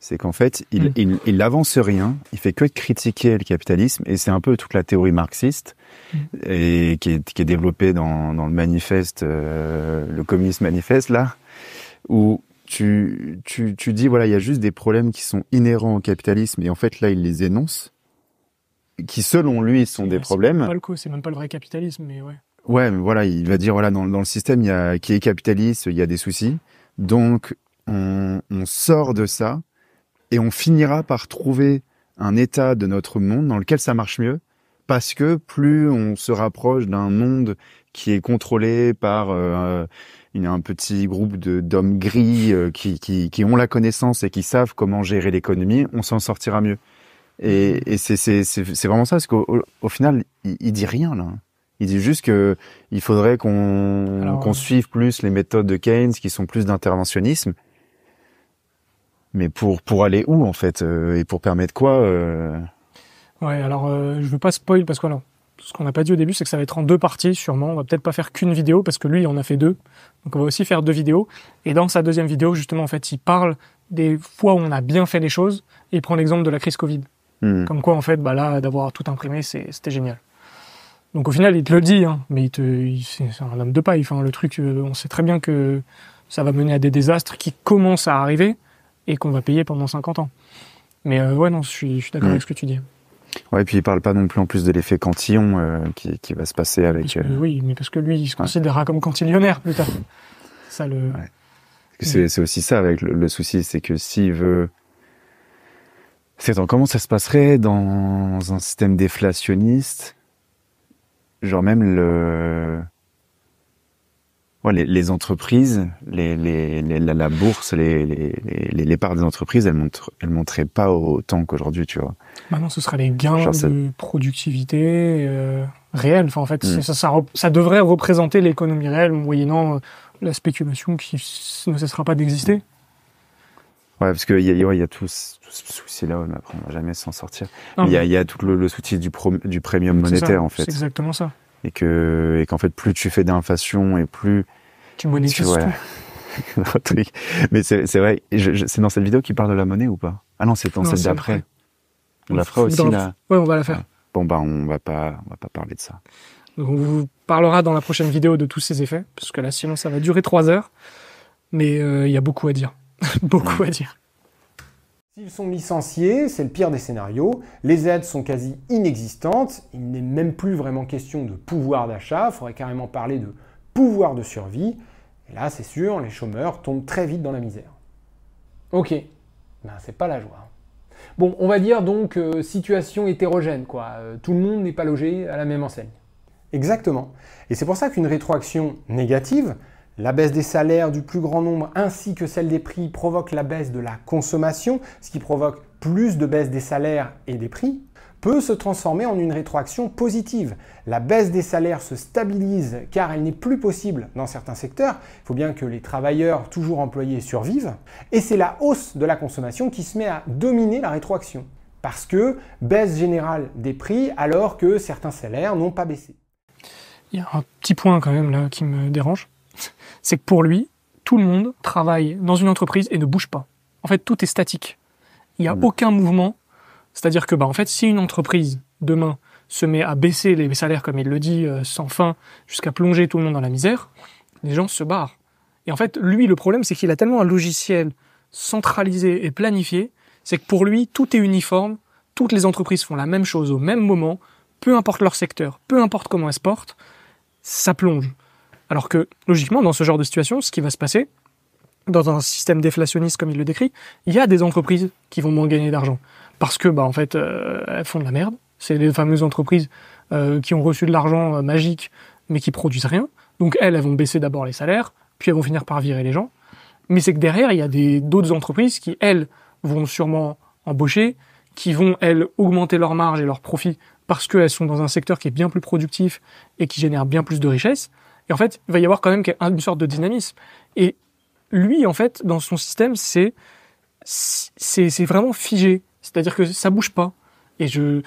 S2: c'est qu'en fait, il, n'avance mm. il, il, rien, il fait que critiquer le capitalisme, et c'est un peu toute la théorie marxiste, mm. et qui est, qui est, développée dans, dans le manifeste, euh, le communiste manifeste, là, où tu, tu, tu dis, voilà, il y a juste des problèmes qui sont inhérents au capitalisme, et en fait, là, il les énonce, qui, selon lui, sont des problèmes. C'est pas
S1: le coup, c'est même pas le vrai capitalisme, mais ouais.
S2: Ouais, mais voilà, il va dire, voilà, dans, dans le système il y a, qui est capitaliste, il y a des soucis, donc on, on sort de ça, et on finira par trouver un état de notre monde dans lequel ça marche mieux, parce que plus on se rapproche d'un monde qui est contrôlé par euh, un petit groupe d'hommes gris euh, qui, ont la connaissance et qui savent comment gérer l'économie, on s'en sortira mieux. Et, c'est vraiment ça, parce qu'au au, final, il, il, dit rien là. Il dit juste que il faudrait qu'on qu'on suive plus les méthodes de Keynes, qui sont plus d'interventionnisme. Mais pour pour aller où en fait euh, et pour permettre quoi euh
S1: Ouais, alors euh, je veux pas spoil parce que ce qu'on n'a pas dit au début, c'est que ça va être en deux parties, sûrement. On va peut-être pas faire qu'une vidéo parce que lui, en a fait deux. Donc, on va aussi faire deux vidéos. Et dans sa deuxième vidéo, justement, en fait, il parle des fois où on a bien fait les choses. Et il prend l'exemple de la crise Covid. Hmm. Comme quoi, en fait, bah là, d'avoir tout imprimé, c'était génial. Donc, au final, il te le dit, hein, mais il te, c'est un homme de paille. Enfin, le truc, on sait très bien que ça va mener à des désastres qui commencent à arriver et qu'on va payer pendant 50 ans. Mais euh, ouais, non, je suis, d'accord mm. avec ce que tu dis.
S2: Ouais, et puis il parle pas non plus en plus de l'effet cantillon euh, qui, va se passer avec. Euh,
S1: oui, mais parce que lui, il se considérera comme cantillonnaire plus tard. Ça mm.
S2: C'est aussi ça avec le, souci, c'est que s'il veut. C'est comment ça se passerait dans un système déflationniste Genre même le Ouais, les, entreprises, les, la, bourse, les, les, parts des entreprises, elles montrent, elles monteraient pas autant qu'aujourd'hui, tu vois.
S1: Maintenant, ce sera les gains de productivité euh, réels. Enfin, en fait, mm. ça, ça, ça, devrait représenter l'économie réelle, moyennant euh, la spéculation qui ne cessera pas d'exister.
S2: Ouais, parce qu'il y a, y a tout, ce souci-là, on ne on va jamais s'en sortir. Il y a, y a, tout le, le soutien du, du premium monétaire, en fait. C'est exactement ça et que et qu'en fait plus tu fais d'inflation et plus tu monétises tu, tout. mais c'est vrai, c'est dans cette vidéo qui parle de la monnaie ou pas Ah non, c'est dans celle d'après.
S1: On la fera aussi là. Ouais, on va la faire. Ah.
S2: Bon bah on va pas on va pas parler de ça.
S1: on vous parlera dans la prochaine vidéo de tous ces effets parce que là sinon ça va durer trois heures. Mais euh, il y a beaucoup à dire, beaucoup à dire.
S3: S'ils sont licenciés, c'est le pire des scénarios, les aides sont quasi inexistantes, il n'est même plus vraiment question de pouvoir d'achat, il faudrait carrément parler de pouvoir de survie, et là c'est sûr, les chômeurs tombent très vite dans la misère. Ok, ben c'est pas la joie. Bon, on va dire donc euh, situation hétérogène, quoi. Euh, tout le monde n'est pas logé à la même enseigne. Exactement. Et c'est pour ça qu'une rétroaction négative, la baisse des salaires du plus grand nombre ainsi que celle des prix provoque la baisse de la consommation, ce qui provoque plus de baisse des salaires et des prix, peut se transformer en une rétroaction positive. La baisse des salaires se stabilise car elle n'est plus possible dans certains secteurs. Il faut bien que les travailleurs toujours employés survivent. Et c'est la hausse de la consommation qui se met à dominer la rétroaction. Parce que baisse générale des prix alors que certains salaires n'ont pas baissé.
S1: Il y a un petit point quand même là qui me dérange. c'est que pour lui, tout le monde travaille dans une entreprise et ne bouge pas. En fait, tout est statique. Il n'y a mm. aucun mouvement. C'est-à-dire que, bah, en fait, si une entreprise, demain, se met à baisser les salaires, comme il le dit, euh, sans fin, jusqu'à plonger tout le monde dans la misère, les gens se barrent. Et en fait, lui, le problème, c'est qu'il a tellement un logiciel centralisé et planifié, c'est que pour lui, tout est uniforme, toutes les entreprises font la même chose au même moment, peu importe leur secteur, peu importe comment elles se portent, ça plonge. Alors que, logiquement, dans ce genre de situation, ce qui va se passer, dans un système déflationniste comme il le décrit, il y a des entreprises qui vont moins gagner d'argent. Parce que, bah, en fait, euh, elles font de la merde. C'est les fameuses entreprises euh, qui ont reçu de l'argent euh, magique, mais qui produisent rien. Donc, elles, elles vont baisser d'abord les salaires, puis elles vont finir par virer les gens. Mais c'est que derrière, il y a d'autres entreprises qui, elles, vont sûrement embaucher, qui vont, elles, augmenter leurs marges et leurs profits parce qu'elles sont dans un secteur qui est bien plus productif et qui génère bien plus de richesses. Et en fait, il va y avoir quand même une sorte de dynamisme. Et lui, en fait, dans son système, c'est c'est vraiment figé. C'est-à-dire que ça bouge pas. Et je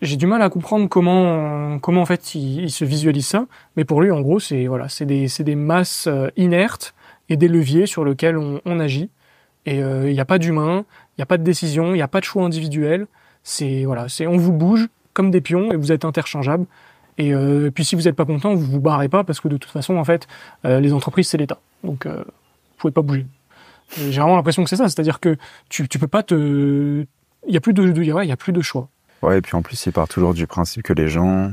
S1: j'ai du mal à comprendre comment comment en fait il, se visualise ça. Mais pour lui, en gros, c'est voilà, c'est des masses euh, inertes et des leviers sur lesquels on, agit. Et euh, il n'y a pas d'humain, il n'y a pas de décision, il n'y a pas de choix individuel. C'est voilà, c'est on vous bouge comme des pions et vous êtes interchangeables. Euh, et, puis si vous n'êtes pas content, vous vous barrez pas parce que de toute façon, en fait, euh, les entreprises, c'est l'État. Donc, euh, vous pouvez pas bouger. J'ai vraiment l'impression que c'est ça. C'est-à-dire que tu, tu peux pas te. Il n'y a, plus de, de, y a plus de choix.
S2: Ouais, et puis en plus, il part toujours du principe que les gens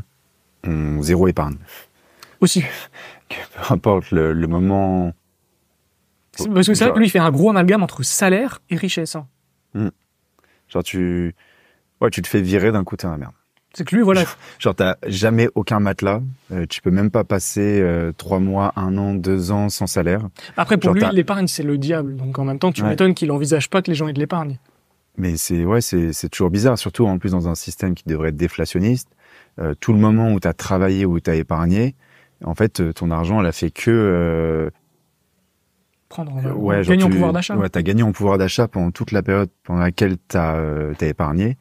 S2: ont zéro épargne. Aussi. peu importe le, moment.
S1: Parce que c'est vrai que lui, il fait un gros amalgame entre salaire et richesse. Hein.
S2: Mmh. Genre, tu. Ouais, tu te fais virer d'un coup, à la merde. C'est que lui, voilà. Genre, t'as jamais aucun matelas. Euh, tu peux même pas passer euh, trois mois, un an, deux ans sans salaire. Après, pour lui,
S1: l'épargne, c'est le diable. Donc, en même temps, tu m'étonnes qu'il envisage pas que les gens aient de l'épargne.
S2: Mais c'est ouais, c'est toujours bizarre, surtout en plus dans un système qui devrait être déflationniste. Euh, tout le moment où tu as travaillé ou as épargné, en fait, ton argent, elle a fait que
S1: prendre en, ouais, gagner en pouvoir d'achat. Ouais, as
S2: gagné en pouvoir d'achat pendant toute la période pendant laquelle tu as épargné.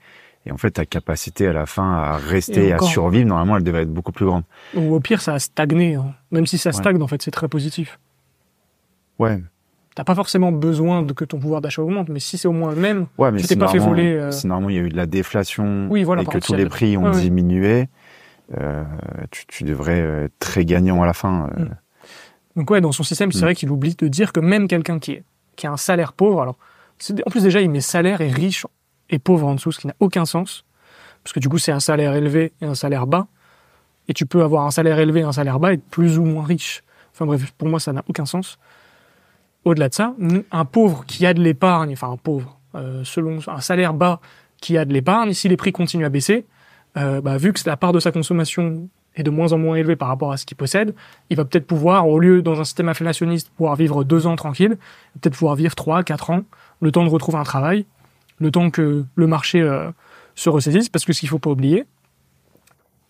S2: Et en fait, ta capacité à la fin à rester à survivre, normalement, elle devait être beaucoup plus grande.
S1: Ou au pire, ça a stagné. Hein. Même si ça stagne, en fait, c'est très positif. Ouais. T'as pas forcément besoin que ton pouvoir d'achat augmente, mais si c'est au moins le même, ouais, mais tu t'es pas fait voler. Euh, si
S2: normalement il y a eu de la déflation et que tous les prix ont diminué, euh, tu, devrais être très gagnant à la fin. Euh. Mm.
S1: Donc ouais, dans son système, c'est mm. vrai qu'il oublie de dire que même quelqu'un qui, est, qui a un salaire pauvre, alors en plus déjà il met salaire et riche et pauvre en dessous, ce qui n'a aucun sens, parce que du coup c'est un salaire élevé et un salaire bas, et tu peux avoir un salaire élevé et un salaire bas et être plus ou moins riche. Enfin bref, pour moi ça n'a aucun sens. Au-delà de ça, un pauvre qui a de l'épargne, enfin un pauvre, euh, selon un salaire bas qui a de l'épargne, si les prix continuent à baisser, euh, bah, vu que la part de sa consommation est de moins en moins élevée par rapport à ce qu'il possède, il va peut-être pouvoir, au lieu dans un système inflationniste, pouvoir vivre deux ans tranquille, peut-être pouvoir vivre trois, quatre ans, le temps de retrouver un travail, le temps que le marché euh, se ressaisisse, parce que ce qu'il ne faut pas oublier,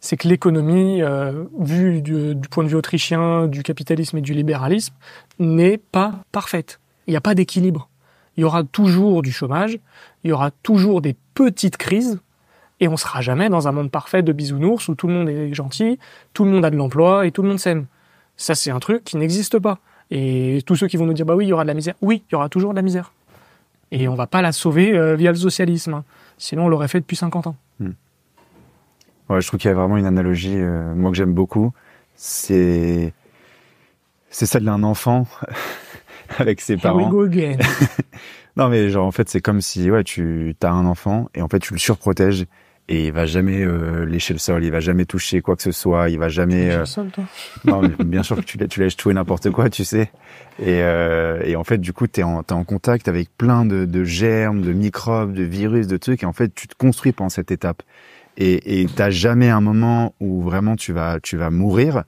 S1: c'est que l'économie, euh, vue du, point de vue autrichien, du capitalisme et du libéralisme, n'est pas parfaite. Il n'y a pas d'équilibre. Il y aura toujours du chômage, il y aura toujours des petites crises, et on sera jamais dans un monde parfait de bisounours où tout le monde est gentil, tout le monde a de l'emploi et tout le monde s'aime. Ça, c'est un truc qui n'existe pas. Et tous ceux qui vont nous dire, bah oui, il y aura de la misère. Oui, il y aura toujours de la misère. Et on va pas la sauver euh, via le socialisme. Hein. Sinon, on l'aurait fait depuis 50 ans.
S2: Hmm. je trouve qu'il y a vraiment une analogie, euh, moi, que j'aime beaucoup. C'est c'est celle d'un enfant avec ses parents. go non, mais genre, en fait, c'est comme si ouais, tu as un enfant et en fait, tu le surprotèges et il va jamais euh, lécher le sol, il va jamais toucher quoi que ce soit, il va jamais. Euh, sol, toi Non, bien sûr que tu, tu lèches tout et n'importe quoi, tu sais. Et, euh, en fait, du coup, t'es en, es en contact avec plein de, germes, de microbes, de virus, de trucs. Et en fait, tu te construis pendant cette étape. Et t'as jamais un moment où vraiment tu vas, tu vas mourir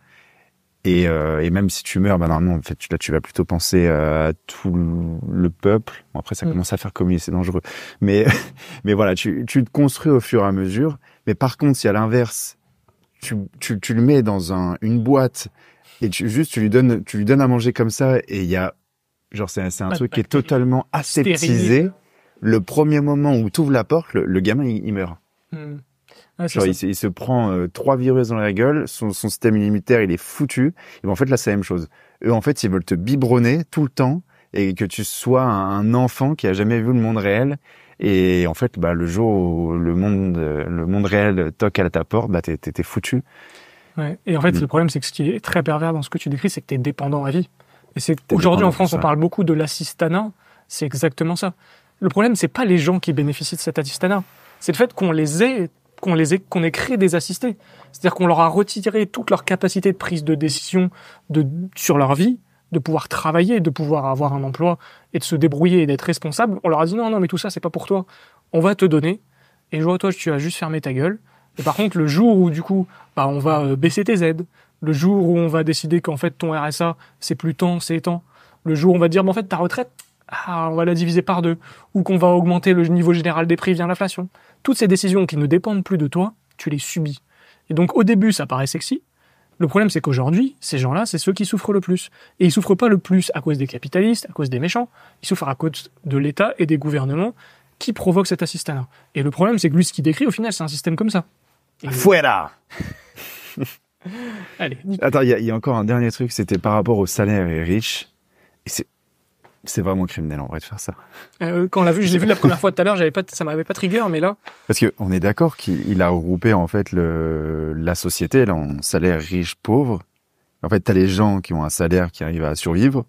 S2: euh, et, même si tu meurs, bah, normalement, tu, là, tu vas plutôt penser euh, à tout le peuple. après, ça mm. commence à faire communier, c'est dangereux. Mais, voilà, tu, te construis au fur et à mesure. Mais par contre, si à l'inverse, tu, le mets dans une boîte et tu, juste tu lui donnes, à manger comme ça, et il y a, genre, c'est un truc qui est totalement aseptisé. Le premier moment où tu ouvres la porte, le, gamin, il, meurt.
S1: Mm. Ah, il,
S2: se prend euh, trois virus dans la gueule, son, système immunitaire, il est foutu. Et ben, en fait, là, c'est la même chose. Eux, en fait, ils veulent te biberonner tout le temps et que tu sois un enfant qui a jamais vu le monde réel. Et en fait, bah, le jour où le monde, euh, le monde réel toque à ta porte, bah, t'es, foutu.
S1: Et en fait, mm. le problème, c'est que ce qui est très pervers dans ce que tu décris, c'est que t'es dépendant à vie. Et c'est aujourd'hui en France, on parle beaucoup de l'assistanat. C'est exactement ça. Le problème, c'est pas les gens qui bénéficient de cet assistanat. C'est le fait qu'on les ait qu'on les ait, qu'on ait créé des assistés. C'est-à-dire qu'on leur a retiré toute leur capacité de prise de décision de, sur leur vie, de pouvoir travailler, de pouvoir avoir un emploi et de se débrouiller et d'être responsable. On leur a dit non, non, mais tout ça, c'est pas pour toi. On va te donner et je toi, tu vas juste fermer ta gueule. Et par contre, le jour où, du coup, bah, on va euh, baisser tes aides, le jour où on va décider qu'en fait, ton RSA, c'est plus temps, c'est temps, le jour où on va dire, mais en fait, ta retraite, ah, on va la diviser par deux, ou qu'on va augmenter le niveau général des prix via l'inflation. Toutes ces décisions qui ne dépendent plus de toi, tu les subis. Et donc au début, ça paraît sexy. Le problème, c'est qu'aujourd'hui, ces gens-là, c'est ceux qui souffrent le plus. Et ils souffrent pas le plus à cause des capitalistes, à cause des méchants. Ils souffrent à cause de l'État et des gouvernements qui provoquent cet assistant-là. Et le problème, c'est que lui, ce qu'il décrit, au final, c'est un système comme ça. Fuera Allez.
S2: Attends, il y, a encore un dernier truc, c'était par rapport au salaire et riche. Et c'est c'est vraiment criminel en vrai de faire ça.
S1: Euh, quand on l'a vu, je l'ai vu la première fois tout à l'heure, j'avais pas, ça m'avait pas trigger, mais là.
S2: Parce que on est d'accord qu'il a regroupé en fait le, la société en salaire riche pauvre. En fait, as les gens qui ont un salaire qui arrivent à survivre,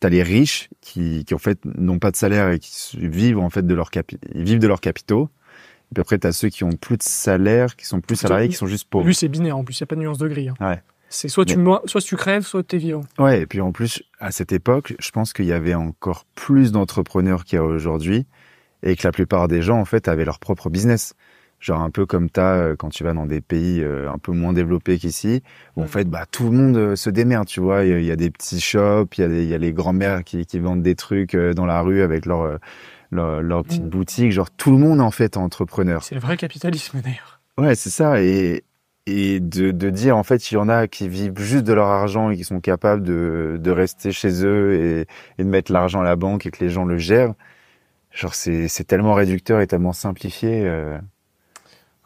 S2: Tu as les riches qui, en fait n'ont pas de salaire et qui vivent en fait de leur vivent de leurs capitaux. Et puis après, as ceux qui ont plus de salaire, qui sont plus salariés, qui sont juste pauvres. plus c'est
S1: binaire en plus, il n'y a pas de nuance de gris. Hein. Ouais. C'est soit, tu tu crèves, soit tu es vivant.
S2: Ouais, et puis en plus, à cette époque, je pense qu'il y avait encore plus d'entrepreneurs qu'il y a aujourd'hui et que la plupart des gens, en fait, avaient leur propre business. Genre un peu comme t'as euh, quand tu vas dans des pays euh, un peu moins développés qu'ici, où en mm. fait, bah, tout le monde euh, se démerde, tu vois. Il y, a des petits shops, il y a, les grands-mères qui, vendent des trucs dans la rue avec leur, leur, petite mm. boutique. Genre tout le monde, en fait, est entrepreneur. C'est
S1: le vrai capitalisme, d'ailleurs.
S2: Ouais, c'est ça. Et, et de, dire en fait il y en a qui vivent juste de leur argent et qui sont capables de, rester chez eux et, de mettre l'argent à la banque et que les gens le gèrent genre c'est, tellement réducteur et tellement simplifié euh...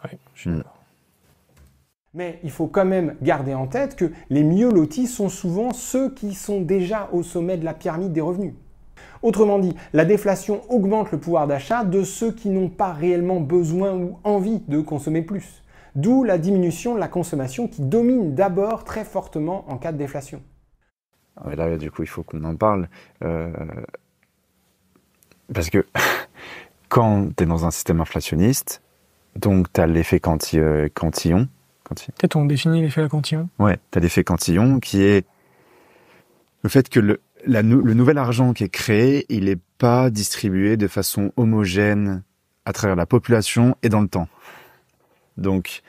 S2: ouais, hmm.
S3: mais il faut quand même garder en tête que les mieux lotis sont souvent ceux qui sont déjà au sommet de la pyramide des revenus Autrement dit, la déflation augmente le pouvoir d'achat de ceux qui n'ont pas réellement besoin ou envie de consommer plus d'où la diminution de la consommation qui domine d'abord très fortement en cas de déflation.
S2: là, du coup, il faut qu'on en parle. Euh, parce que quand tu es dans un système inflationniste, donc tu as l'effet cantillon. Euh, Peut-être
S1: on définit l'effet cantillon
S2: Ouais, tu as l'effet cantillon qui est le fait que le nouvel argent qui est créé, il n'est pas distribué de façon homogène à travers la population et dans le temps. Donc,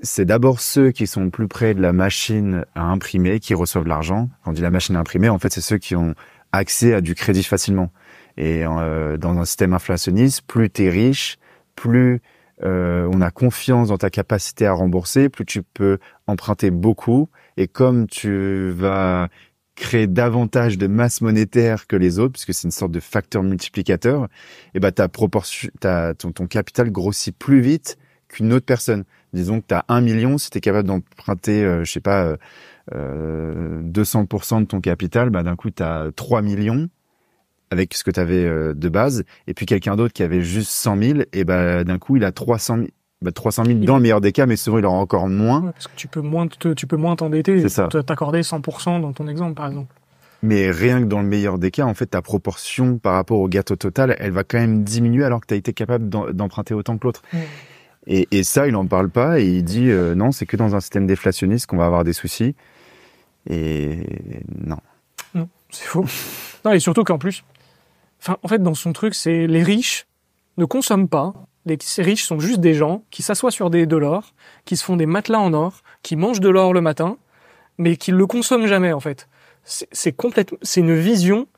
S2: c'est d'abord ceux qui sont plus près de la machine à imprimer qui reçoivent l'argent. Quand on dit la machine à imprimer, en fait, c'est ceux qui ont accès à du crédit facilement. Et euh, dans un système inflationniste, plus tu es riche, plus euh, on a confiance dans ta capacité à rembourser, plus tu peux emprunter beaucoup. Et comme tu vas créer davantage de masse monétaire que les autres, puisque c'est une sorte de facteur multiplicateur, et eh ben ta proportion, ton capital grossit plus vite une autre personne. Disons que tu as un million, si tu es capable d'emprunter, euh, je sais pas, 200% euh, euh, de ton capital, bah, d'un coup, tu as 3 millions avec ce que tu avais de base. Et puis quelqu'un d'autre qui avait juste 100 000, et bah, d'un coup, il a 300 000. 300 dans le meilleur des cas, mais souvent il aura encore moins. parce que tu peux moins te, tu peux moins t'endetter,
S1: t'accorder 100% dans ton exemple par exemple.
S2: Mais rien que dans le meilleur des cas, en fait, ta proportion par rapport au gâteau total, elle va quand même diminuer alors que tu as été capable d'emprunter autant que l'autre. Et, ça, il n'en parle pas et il dit euh, non, c'est que dans un système déflationniste qu'on va avoir des soucis. Et non.
S1: Non, c'est faux. non, et surtout qu'en plus, en fait, dans son truc, c'est les riches ne consomment pas. Les riches sont juste des gens qui s'assoient sur des, de l'or, qui se font des matelas en or, qui mangent de l'or le matin, mais qui ne le consomment jamais, en fait. C'est c'est une vision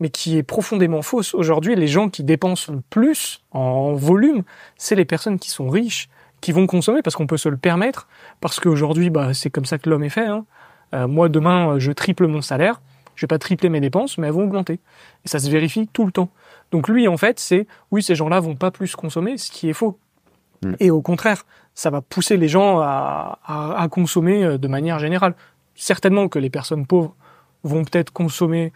S1: mais qui est profondément fausse. Aujourd'hui, les gens qui dépensent le plus en volume, c'est les personnes qui sont riches, qui vont consommer parce qu'on peut se le permettre, parce qu'aujourd'hui, bah, c'est comme ça que l'homme est fait. Hein. Euh, moi, demain, je triple mon salaire, je vais pas tripler mes dépenses, mais elles vont augmenter. Et ça se vérifie tout le temps. Donc lui, en fait, c'est, oui, ces gens-là vont pas plus consommer, ce qui est faux. Mm. Et au contraire, ça va pousser les gens à consommer euh, de manière générale. Certainement que les personnes pauvres vont peut-être consommer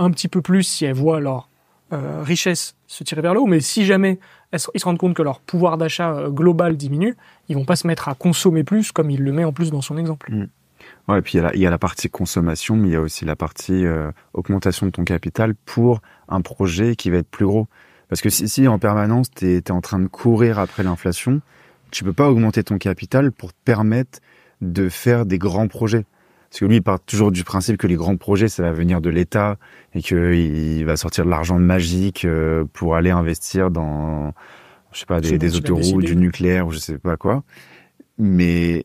S1: un petit peu plus si elles voient leur euh, richesse se tirer vers le haut, mais si jamais elles, ils se rendent compte que leur pouvoir d'achat euh, global diminue, ils vont pas se mettre à consommer plus comme il le met en plus dans son exemple.
S2: Mm. et puis il y, a la, partie consommation, mais il y a aussi la partie euh, augmentation de ton capital pour un projet qui va être plus gros. Parce que si, en permanence, tu es, en train de courir après l'inflation, tu peux pas augmenter ton capital pour te permettre de faire des grands projets. Parce que lui, il part toujours du principe que les grands projets, ça va venir de l'État et qu'il va sortir de l'argent magique euh, pour aller investir dans, je sais pas, des, autoroutes, du nucléaire ou je sais pas quoi. Mais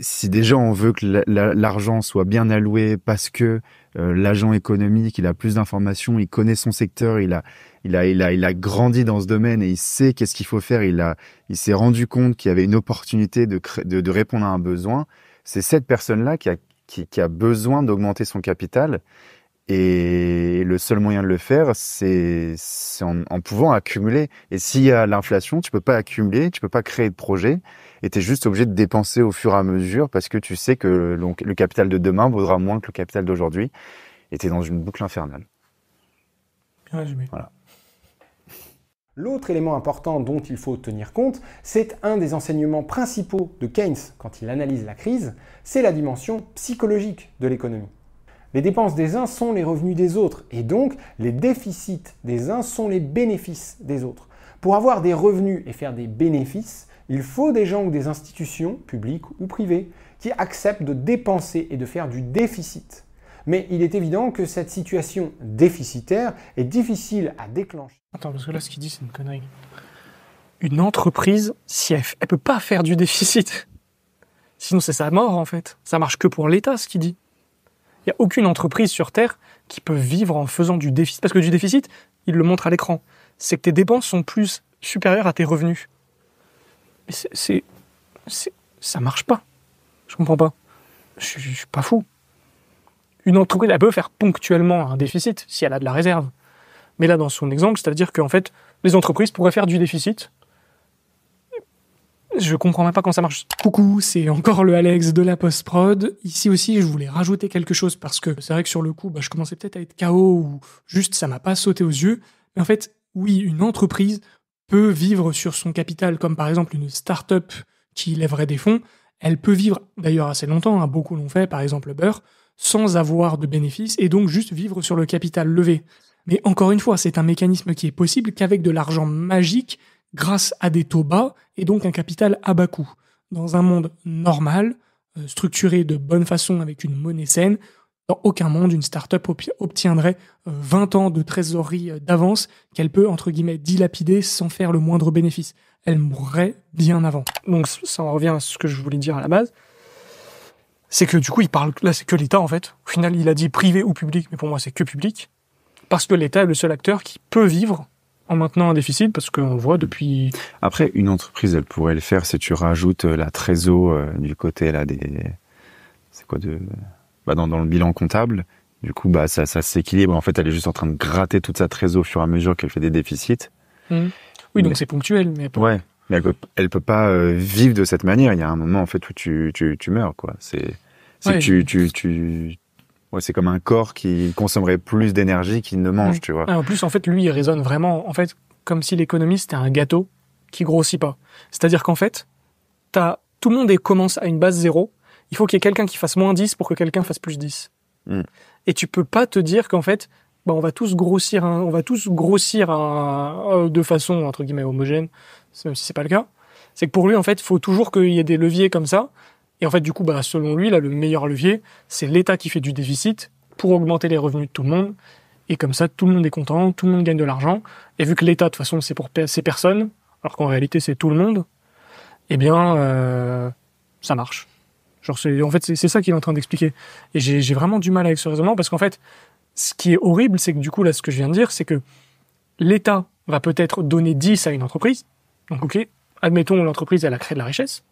S2: si déjà on veut que l'argent soit bien alloué parce que euh, l'agent économique, il a plus d'informations, il connaît son secteur, il a, il a, il a, il a grandi dans ce domaine et il sait qu'est-ce qu'il faut faire. Il a, il s'est rendu compte qu'il y avait une opportunité de, répondre à un besoin c'est cette personne-là qui a, besoin d'augmenter son capital. Et le seul moyen de le faire, c'est en, pouvant accumuler. Et s'il y a l'inflation, tu peux pas accumuler, tu peux pas créer de projet, et tu es juste obligé de dépenser au fur et à mesure parce que tu sais que le, le capital de demain vaudra moins que le capital d'aujourd'hui, et tu es dans une boucle infernale. Bien résumé. Voilà.
S3: L'autre élément important dont il faut tenir compte, c'est un des enseignements principaux de Keynes quand il analyse la crise, c'est la dimension psychologique de l'économie. Les dépenses des uns sont les revenus des autres, et donc les déficits des uns sont les bénéfices des autres. Pour avoir des revenus et faire des bénéfices, il faut des gens ou des institutions, publiques ou privées, qui acceptent de dépenser et de faire du déficit mais il est évident que cette situation déficitaire est difficile à déclencher. Attends, parce que là, ce qu'il dit, c'est une connerie. Une
S1: entreprise, si elle, peut pas faire du déficit, sinon c'est sa mort en fait. Ça marche que pour l'État, ce qu'il dit. Il n'y a aucune entreprise sur Terre qui peut vivre en faisant du déficit. Parce que du déficit, il le montre à l'écran. C'est que tes dépenses sont plus supérieures à tes revenus. Mais c'est. Ça marche pas. Je comprends pas. Je, je suis pas fou une entreprise, elle peut faire ponctuellement un déficit si elle a de la réserve. Mais là, dans son exemple, c'est-à-dire qu'en fait, les entreprises pourraient faire du déficit. Je comprends même pas comment ça marche. Coucou, c'est encore le Alex de la post-prod. Ici aussi, je voulais rajouter quelque chose parce que c'est vrai que sur le coup, bah, je commençais peut-être à être KO ou juste ça m'a pas sauté aux yeux. Mais en fait, oui, une entreprise peut vivre sur son capital, comme par exemple une start-up qui lèverait des fonds. Elle peut vivre, d'ailleurs assez longtemps, hein. beaucoup l'ont fait, par exemple beurre, sans avoir de bénéfices et donc juste vivre sur le capital levé. Mais encore une fois, c'est un mécanisme qui est possible qu'avec de l'argent magique grâce à des taux bas et donc un capital à bas coût. Dans un monde normal, euh, structuré de bonne façon avec une monnaie saine, dans aucun monde, une start-up obtiendrait 20 euh, ans de trésorerie euh, d'avance qu'elle peut, entre guillemets, dilapider sans faire le moindre bénéfice. Elle mourrait bien avant. Donc, ça en revient à ce que je voulais dire à la base c'est que du coup, il parle, là, c'est que l'État, en fait. Au final, il a dit privé ou public, mais pour moi, c'est que public. Parce que l'État est le seul acteur qui peut vivre en maintenant un déficit parce qu'on voit depuis.
S2: Après, une entreprise, elle pourrait le faire si tu rajoutes euh, la trésor euh, du côté là des. C'est quoi de. Bah, dans, le bilan comptable. Du coup, bah, ça, s'équilibre. En fait, elle est juste en train de gratter toute sa trésor au fur et à mesure qu'elle fait des déficits.
S1: Mmh. Oui, donc c'est ponctuel. Mais
S2: Ouais mais elle peut, peut pas euh, vivre de cette manière. Il y a un moment en fait où tu, tu, tu meurs quoi. C'est, c'est tu, tu, tu, ouais, c'est comme un corps qui consommerait plus d'énergie qu'il ne mange, tu vois. Ah,
S1: en plus, en fait, lui, il raisonne vraiment, en fait, comme si l'économie c'était un gâteau qui grossit pas. C'est-à-dire qu'en fait, t'as, tout le monde commence à une base zéro. Il faut qu'il y ait quelqu'un qui fasse moins 10 pour que quelqu'un fasse plus 10. Hmm. Et tu peux pas te dire qu'en fait, bah, on va tous grossir, on va tous grossir de façon entre guillemets homogène, même si c'est pas le cas. C'est que pour lui, en fait, il faut toujours qu'il y ait des leviers comme ça. Et en fait, du coup, bah, selon lui, là, le meilleur levier, c'est l'État qui fait du déficit pour augmenter les revenus de tout le monde. Et comme ça, tout le monde est content, tout le monde gagne de l'argent. Et vu que l'État, de toute façon, c'est pour ces personnes, alors qu'en réalité, c'est tout le monde, eh bien, euh, ça marche. Genre, en fait, c'est ça qu'il est en train d'expliquer. Et j'ai vraiment du mal avec ce raisonnement parce qu'en fait, ce qui est horrible, c'est que du coup, là, ce que je viens de dire, c'est que l'État va peut-être donner 10 à une entreprise. Donc, ok, admettons, l'entreprise, elle a créé de la richesse.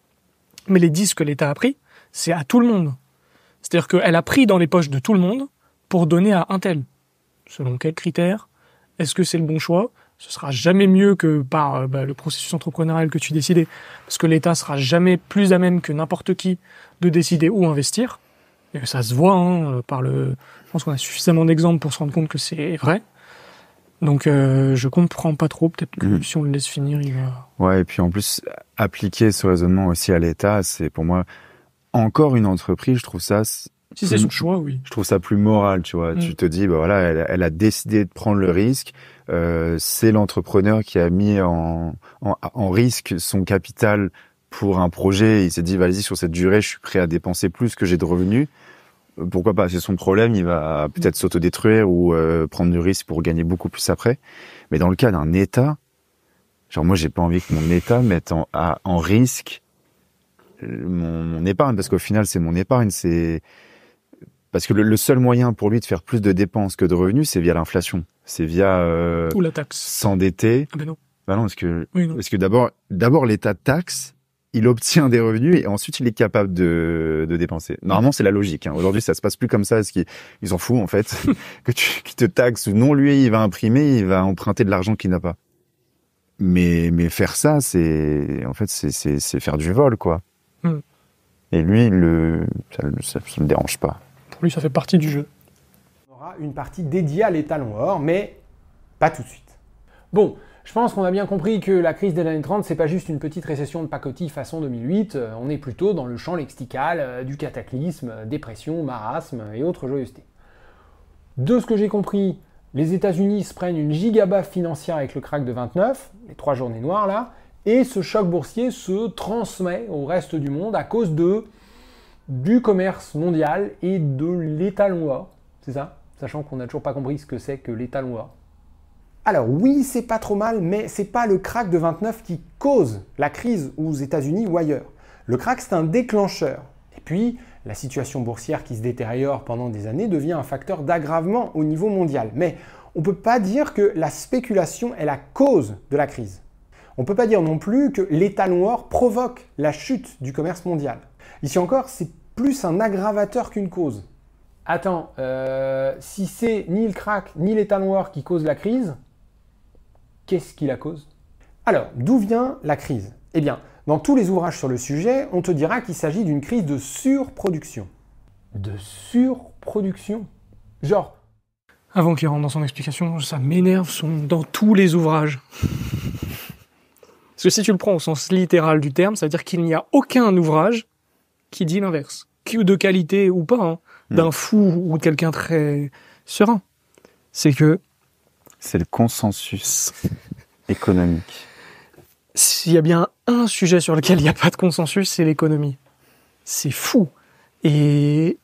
S1: Mais les 10 que l'État a pris, c'est à tout le monde. C'est-à-dire qu'elle a pris dans les poches de tout le monde pour donner à un tel. Selon quels critères Est-ce que c'est le bon choix Ce sera jamais mieux que par euh, bah, le processus entrepreneurial que tu décidais, parce que l'État sera jamais plus à même que n'importe qui de décider où investir ça se voit, hein, euh, par le... je pense qu'on a suffisamment d'exemples pour se rendre compte que c'est vrai. Donc je euh, je comprends pas trop, peut-être que mhm. si on le laisse finir, il va...
S2: Ouais, et puis en plus, appliquer ce raisonnement aussi à l'État, c'est pour moi encore une entreprise, je trouve ça... Si c'est son choix, oui. Je trouve ça plus moral, tu vois. Tu mm. te dis, bah voilà, elle, a décidé de prendre le risque. Euh, c'est l'entrepreneur qui a mis en, en risque son capital pour un projet, il s'est dit, vas-y, sur cette durée, je suis prêt à dépenser plus que j'ai de revenus. Euh, pourquoi pas C'est son problème, il va peut-être s'autodétruire ou euh, prendre du risque pour gagner beaucoup plus après. Mais dans le cas d'un État, genre moi, j'ai pas envie que mon État mette en, risque euh, mon, épargne, parce qu'au final, c'est mon épargne, c'est parce que le, seul moyen pour lui de faire plus de dépenses que de revenus, c'est via l'inflation, c'est via ou la taxe, s'endetter. Ah ben non. Bah non, parce que que d'abord, d'abord l'État taxe il obtient des revenus et ensuite il est capable de, dépenser. Normalement, c'est la logique. Hein. Aujourd'hui, ça se passe plus comme ça Ils qu'ils s'en foutent en fait que tu te taxes ou non. Lui, il va imprimer, il va emprunter de l'argent qu'il n'a pas. Mais mais faire ça, c'est en fait c'est faire du vol quoi. Hmm. Et lui, le ça, ne me dérange pas.
S3: Pour lui, ça fait partie du jeu. On aura une partie dédiée à l'étalon or, mais pas tout de suite. Bon, je pense qu'on a bien compris que la crise des années 30, c'est pas juste une petite récession de pacotille façon 2008, euh, on est plutôt dans le champ lexical euh, du cataclysme, euh, dépression, marasme et autres joyeusetés. De ce que j'ai compris, les États-Unis se prennent une gigabaffe financière avec le crack de 29, les trois journées noires là, et ce choc boursier se transmet au reste du monde à cause de du commerce mondial et de l'état-loi. C'est ça Sachant qu'on n'a toujours pas compris ce que c'est que l'état-loi. Alors oui, c'est pas trop mal, mais c'est pas le crack de 29 qui cause la crise aux États-Unis ou ailleurs. Le crack, c'est un déclencheur. Et puis, la situation boursière qui se détériore pendant des années devient un facteur d'aggravement au niveau mondial. Mais on ne peut pas dire que la spéculation est la cause de la crise. On ne peut pas dire non plus que l'état noir provoque la chute du commerce mondial. Ici encore, c'est plus un aggravateur qu'une cause. Attends, euh, si c'est ni le crack ni l'état noir qui cause la crise, qu'est-ce qui la cause Alors, d'où vient la crise Eh bien, dans tous les ouvrages sur le sujet, on te dira qu'il s'agit d'une crise de surproduction. De surproduction
S1: Genre... Avant qu'il rentre dans son explication, ça m'énerve, dans tous les ouvrages. Parce que si tu le prends au sens littéral du terme, ça veut dire qu'il n'y a aucun ouvrage qui dit l'inverse. De qualité ou pas, hein, hmm. d'un fou ou quelqu'un très serein.
S2: C'est que c'est le consensus économique.
S1: S'il y a bien un sujet sur lequel il n'y a pas de consensus, c'est l'économie. C'est fou. Et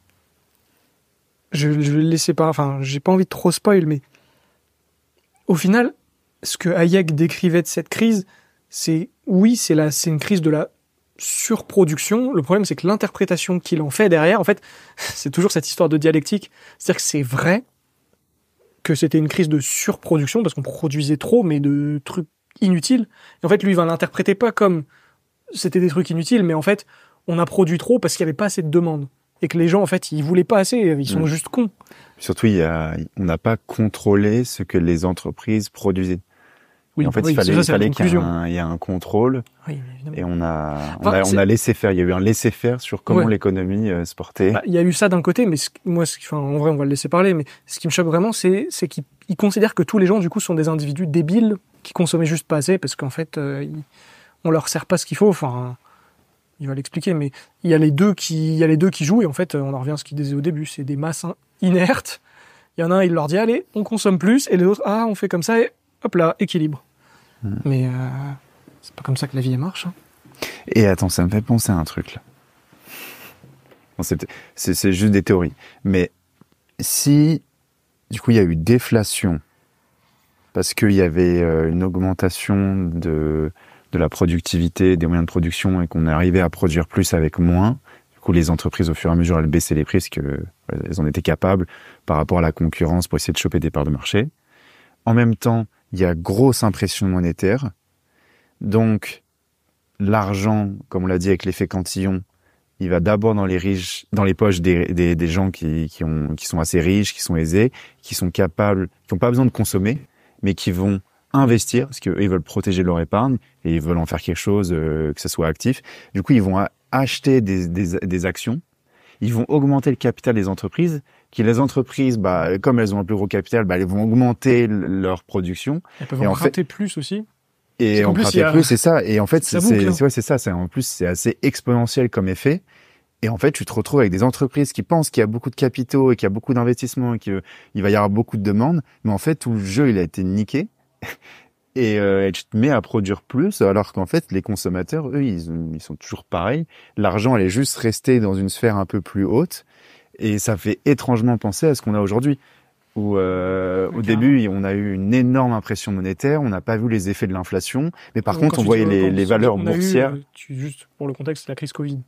S1: je, je vais le laisser pas. Enfin, j'ai pas envie de trop spoil, mais au final, ce que Hayek décrivait de cette crise, c'est oui, c'est c'est une crise de la surproduction. Le problème, c'est que l'interprétation qu'il en fait derrière, en fait, c'est toujours cette histoire de dialectique. C'est-à-dire que c'est vrai, que c'était une crise de surproduction parce qu'on produisait trop, mais de trucs inutiles. Et en fait, lui, il va l'interpréter pas comme c'était des trucs inutiles, mais en fait, on a produit trop parce qu'il n'y avait pas assez de demande Et que les gens, en fait, ils voulaient pas assez, ils sont mm. juste cons.
S2: Surtout, on n'a pas contrôlé ce que les entreprises produisaient. Oui, en fait, il fallait, qu'il y, ait un contrôle. et on a, on, a, laissé faire. Il y a eu un laisser faire sur comment l'économie euh, se portait. Bah, il y
S1: a eu ça d'un côté, mais moi, ce, en vrai, on va le laisser parler. Mais ce qui me choque vraiment, c'est qu'ils considèrent que tous les gens, du coup, sont des individus débiles qui consommaient juste pas assez parce qu'en fait, on euh, ne on leur sert pas ce qu'il faut. Enfin, il va l'expliquer, mais il y a les deux qui, a les deux qui jouent. Et en fait, on en revient à ce qu'il disait au début. C'est des masses inertes. Il y en a un, il leur dit allez, on consomme plus, et les autres, ah, on fait comme ça, hop là, équilibre. Mais euh, c'est pas comme ça que la vie marche. Hein.
S2: Et attends, ça me fait penser à un truc là. c'est juste des théories. Mais si, du coup, il y a eu déflation, parce qu'il y avait euh, une augmentation de, de la productivité, des moyens de production, et qu'on arrivait à produire plus avec moins, du coup, les entreprises, au fur et à mesure, elles baissaient les prix, parce qu'elles en étaient capables par rapport à la concurrence pour essayer de choper des parts de marché. En même temps, il y a grosse impression monétaire. Donc, l'argent, comme on l'a dit avec l'effet cantillon, il va d'abord dans les riches, dans les poches des, gens qui, ont, qui sont assez riches, qui sont aisés, qui sont capables, qui n'ont pas besoin de consommer, mais qui vont investir parce qu'ils veulent protéger leur épargne et ils veulent en faire quelque chose euh, que ce soit actif. Du coup, ils vont acheter des actions, ils vont augmenter le capital des entreprises que les entreprises, bah, comme elles ont un plus gros capital, bah, elles vont augmenter leur production. Elles peuvent et en fait, plus aussi. Et en plus, plus c'est ça. Et en fait, hein. c'est ouais, c'est ça. en plus, c'est assez exponentiel comme effet. Et en fait, tu te retrouves avec des entreprises qui pensent qu'il y a beaucoup de capitaux et qu'il y a beaucoup d'investissements et qu'il va y avoir beaucoup de demandes. Mais en fait, tout le jeu, il a été niqué. et tu euh, te mets à produire plus, alors qu'en fait, les consommateurs, eux, ils, ils sont toujours pareils. L'argent, elle est juste restée dans une sphère un peu plus haute. Et ça fait étrangement penser à ce qu'on a aujourd'hui. Où, euh, au début, on a eu une énorme impression monétaire, on n'a pas vu les effets de l'inflation, mais par contre, on voyait euh, les, valeurs boursières. Euh,
S1: juste pour le contexte, la crise Covid.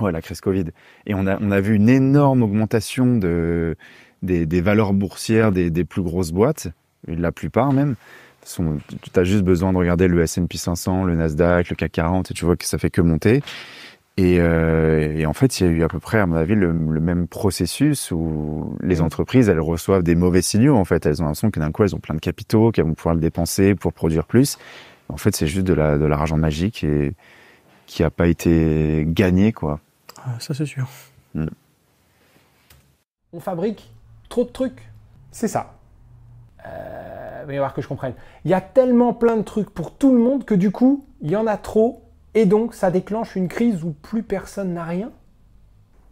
S2: Ouais, la crise Covid. Et on a, on a vu une énorme augmentation de, des, valeurs boursières des, des, plus grosses boîtes, la plupart même. Tu as juste besoin de regarder le S&P 500, le Nasdaq, le CAC 40, et tu vois que ça fait que monter. Et, euh, et, en fait, il y a eu à peu près, à mon avis, le, même processus où les mm. entreprises, elles reçoivent des mauvais signaux. En fait, elles ont l'impression que d'un coup, elles ont plein de capitaux, qu'elles vont pouvoir le dépenser pour produire plus. En fait, c'est juste de l'argent magique et qui n'a pas été gagné, quoi.
S3: Ah, ça, c'est sûr. Mm. On fabrique trop de trucs. C'est ça. Euh, il va que je comprenne. Il y a tellement plein de trucs pour tout le monde que du coup, il y en a trop et donc ça déclenche une crise où plus personne n'a rien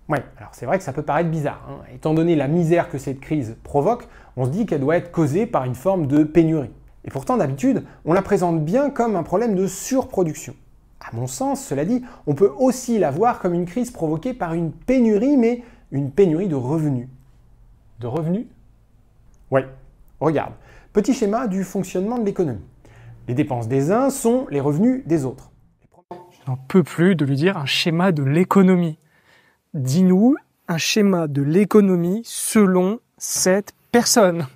S3: Oui, alors c'est vrai que ça peut paraître bizarre. Hein. Étant donné la misère que cette crise provoque, on se dit qu'elle doit être causée par une forme de pénurie. Et pourtant, d'habitude, on la présente bien comme un problème de surproduction. À mon sens, cela dit, on peut aussi la voir comme une crise provoquée par une pénurie, mais une pénurie de revenus. De revenus Oui, regarde. Petit schéma du fonctionnement de l'économie. Les dépenses des uns sont les revenus des autres.
S1: On peut plus de lui dire un schéma de l'économie. Dis-nous un schéma de l'économie selon cette personne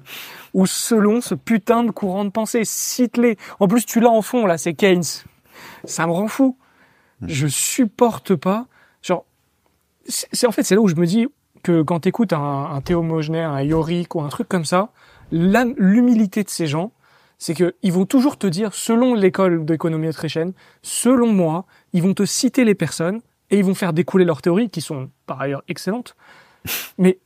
S1: ou selon ce putain de courant de pensée. Cite-les. En plus, tu l'as en fond, là, c'est Keynes. Ça me rend fou. Hmm. Je supporte pas. Genre, c'est en fait, c'est là où je me dis que quand tu écoutes un Théo un Yorick ou un truc comme ça, l'humilité de ces gens, c'est qu'ils vont toujours te dire, selon l'école d'économie autrichienne, selon moi, ils vont te citer les personnes et ils vont faire découler leurs théories, qui sont par ailleurs excellentes. Mais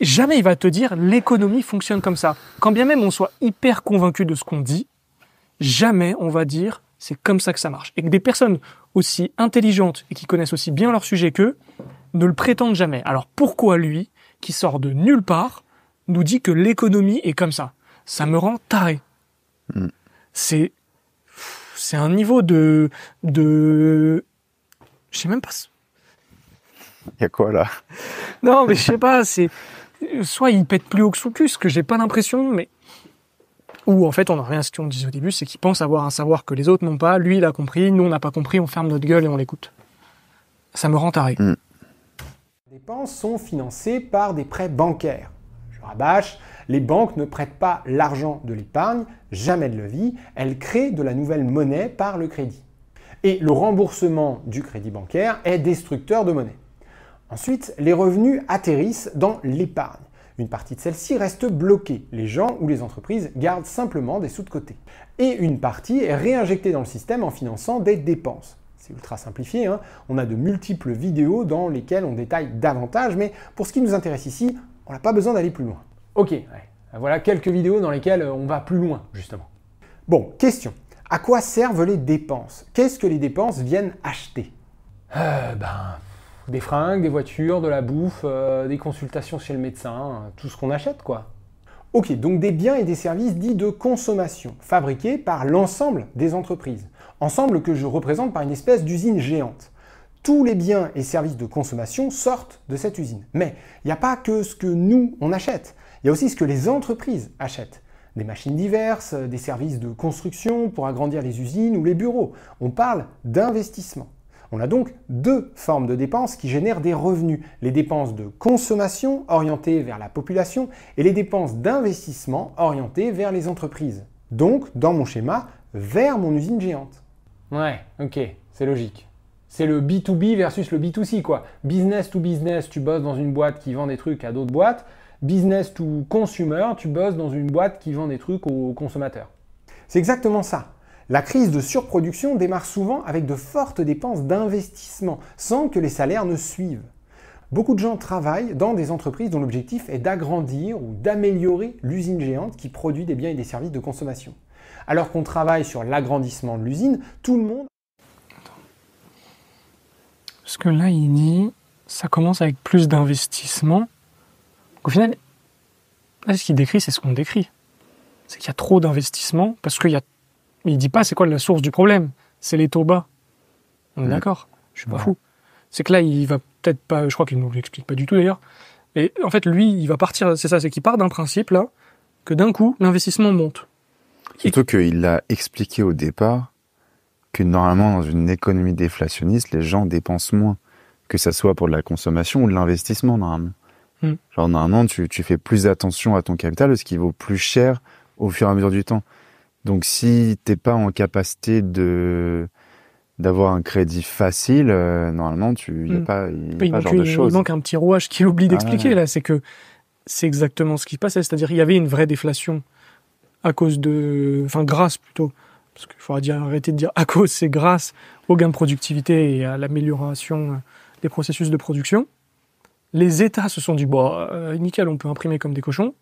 S1: jamais il va te dire l'économie fonctionne comme ça. Quand bien même on soit hyper convaincu de ce qu'on dit, jamais on va dire c'est comme ça que ça marche. Et que des personnes aussi intelligentes et qui connaissent aussi bien leur sujet qu'eux ne le prétendent jamais. Alors pourquoi lui, qui sort de nulle part, nous dit que l'économie est comme ça Ça me rend taré. Mm. C'est c'est un niveau de de je sais même pas. Il y a quoi là Non, mais je sais pas. C'est soit il pète plus haut que Soukus, que j'ai pas l'impression, mais ou en fait on a rien. Ce qu'on disait au début, c'est qu'il pense avoir un savoir que les autres n'ont pas. Lui, il a compris. Nous, on n'a pas compris. On ferme notre gueule et on l'écoute. Ça me rend taré. Mm.
S3: Les dépenses sont financées par des prêts bancaires. Je rabâche. Les banques ne prêtent pas l'argent de l'épargne, jamais de levier, elles créent de la nouvelle monnaie par le crédit. Et le remboursement du crédit bancaire est destructeur de monnaie. Ensuite, les revenus atterrissent dans l'épargne. Une partie de celle-ci reste bloquée. Les gens ou les entreprises gardent simplement des sous de côté. Et une partie est réinjectée dans le système en finançant des dépenses. C'est ultra simplifié, hein. on a de multiples vidéos dans lesquelles on détaille davantage, mais pour ce qui nous intéresse ici, on n'a pas besoin d'aller plus loin. Ok, voilà quelques vidéos dans lesquelles euh, on va plus loin, justement. Bon, question. À quoi servent les dépenses Qu'est-ce que les dépenses viennent acheter euh, Ben, des fringues, des voitures, de la bouffe, euh, des consultations chez le médecin, euh, tout ce qu'on achète, quoi. Ok, donc des biens et des services dits de consommation, fabriqués par l'ensemble des entreprises. Ensemble que je représente par une espèce d'usine géante tous les biens et services de consommation sortent de cette usine. Mais il n'y a pas que ce que nous, on achète. Il y a aussi ce que les entreprises achètent. Des machines diverses, euh, des services de construction pour agrandir les usines ou les bureaux. On parle d'investissement. On a donc deux formes de dépenses qui génèrent des revenus. Les dépenses de consommation orientées vers la population et les dépenses d'investissement orientées vers les entreprises. Donc, dans mon schéma, vers mon usine géante. Ouais, ok, c'est logique. C'est le B2B versus le B2C, quoi. Business to business, tu bosses dans une boîte qui vend des trucs à d'autres boîtes business to consumer, tu bosses dans une boîte qui vend des trucs aux consommateurs. C'est exactement ça. La crise de surproduction démarre souvent avec de fortes dépenses d'investissement, sans que les salaires ne suivent. Beaucoup de gens travaillent dans des entreprises dont l'objectif est d'agrandir ou d'améliorer l'usine géante qui produit des biens et des services de consommation. Alors qu'on travaille sur l'agrandissement de l'usine, tout le monde... Attends.
S1: Parce que là, il dit, ça commence avec plus d'investissement, au final, ce qu'il décrit, c'est ce qu'on décrit. C'est qu'il y a trop d'investissements parce qu'il y a. Il dit pas c'est quoi la source du problème. C'est les taux bas. On est mm. d'accord. Je suis pas fou. C'est que là, il va peut-être pas. Je crois qu'il nous l'explique pas du tout d'ailleurs. Mais en fait, lui, il va partir. C'est ça, c'est qu'il part d'un principe là que d'un coup, l'investissement
S2: monte. Surtout qu'il l'a expliqué au départ que normalement, dans une économie déflationniste, les gens dépensent moins, que ce soit pour de la consommation ou de l'investissement normalement. Mm. Genre, normalement, tu, tu fais plus attention à ton capital, ce qui vaut plus cher au fur et à mesure du temps. Donc, si t'es pas en capacité de d'avoir un crédit facile, euh, normalement, tu y a mm. pas, genre de choses. Il manque
S1: un petit rouage qu'il oublie ah. d'expliquer là, c'est que c'est exactement ce qui se passait, c'est-à-dire il y avait une vraie déflation à cause de, enfin grâce plutôt, parce qu'il faudra dire, arrêter de dire à cause, c'est grâce au gain de productivité et à l'amélioration euh, des processus de production. Les États se sont dit, bon, euh, nickel, on peut imprimer comme des cochons.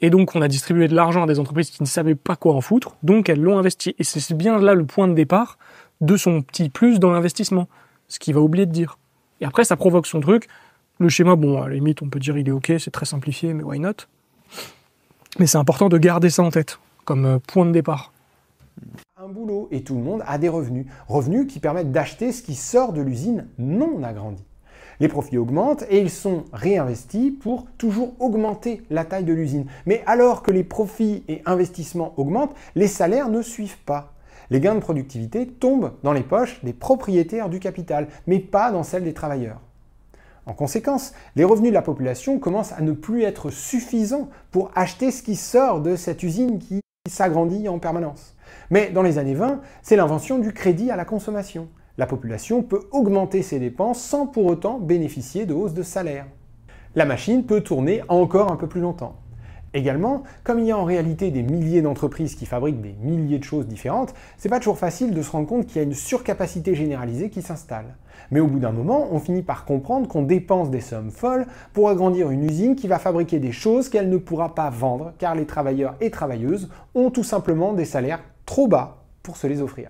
S1: Et donc, on a distribué de l'argent à des entreprises qui ne savaient pas quoi en foutre, donc elles l'ont investi. Et c'est bien là le point de départ de son petit plus dans l'investissement, ce qu'il va oublier de dire. Et après, ça provoque son truc. Le schéma, bon, à la limite, on peut dire il est OK, c'est très simplifié, mais why not Mais c'est important de garder ça en tête, comme euh, point de départ
S3: un boulot et tout le monde a des revenus. Revenus qui permettent d'acheter ce qui sort de l'usine non agrandie. Les profits augmentent et ils sont réinvestis pour toujours augmenter la taille de l'usine. Mais alors que les profits et investissements augmentent, les salaires ne suivent pas. Les gains de productivité tombent dans les poches des propriétaires du capital, mais pas dans celles des travailleurs. En conséquence, les revenus de la population commencent à ne plus être suffisants pour acheter ce qui sort de cette usine qui s'agrandit en permanence. Mais dans les années 20, c'est l'invention du crédit à la consommation. La population peut augmenter ses dépenses sans pour autant bénéficier de hausses de salaire. La machine peut tourner encore un peu plus longtemps. Également, comme il y a en réalité des milliers d'entreprises qui fabriquent des milliers de choses différentes, c'est pas toujours facile de se rendre compte qu'il y a une surcapacité généralisée qui s'installe. Mais au bout d'un moment, on finit par comprendre qu'on dépense des sommes folles pour agrandir une usine qui va fabriquer des choses qu'elle ne pourra pas vendre car les travailleurs et travailleuses ont tout simplement des salaires trop bas pour se les offrir.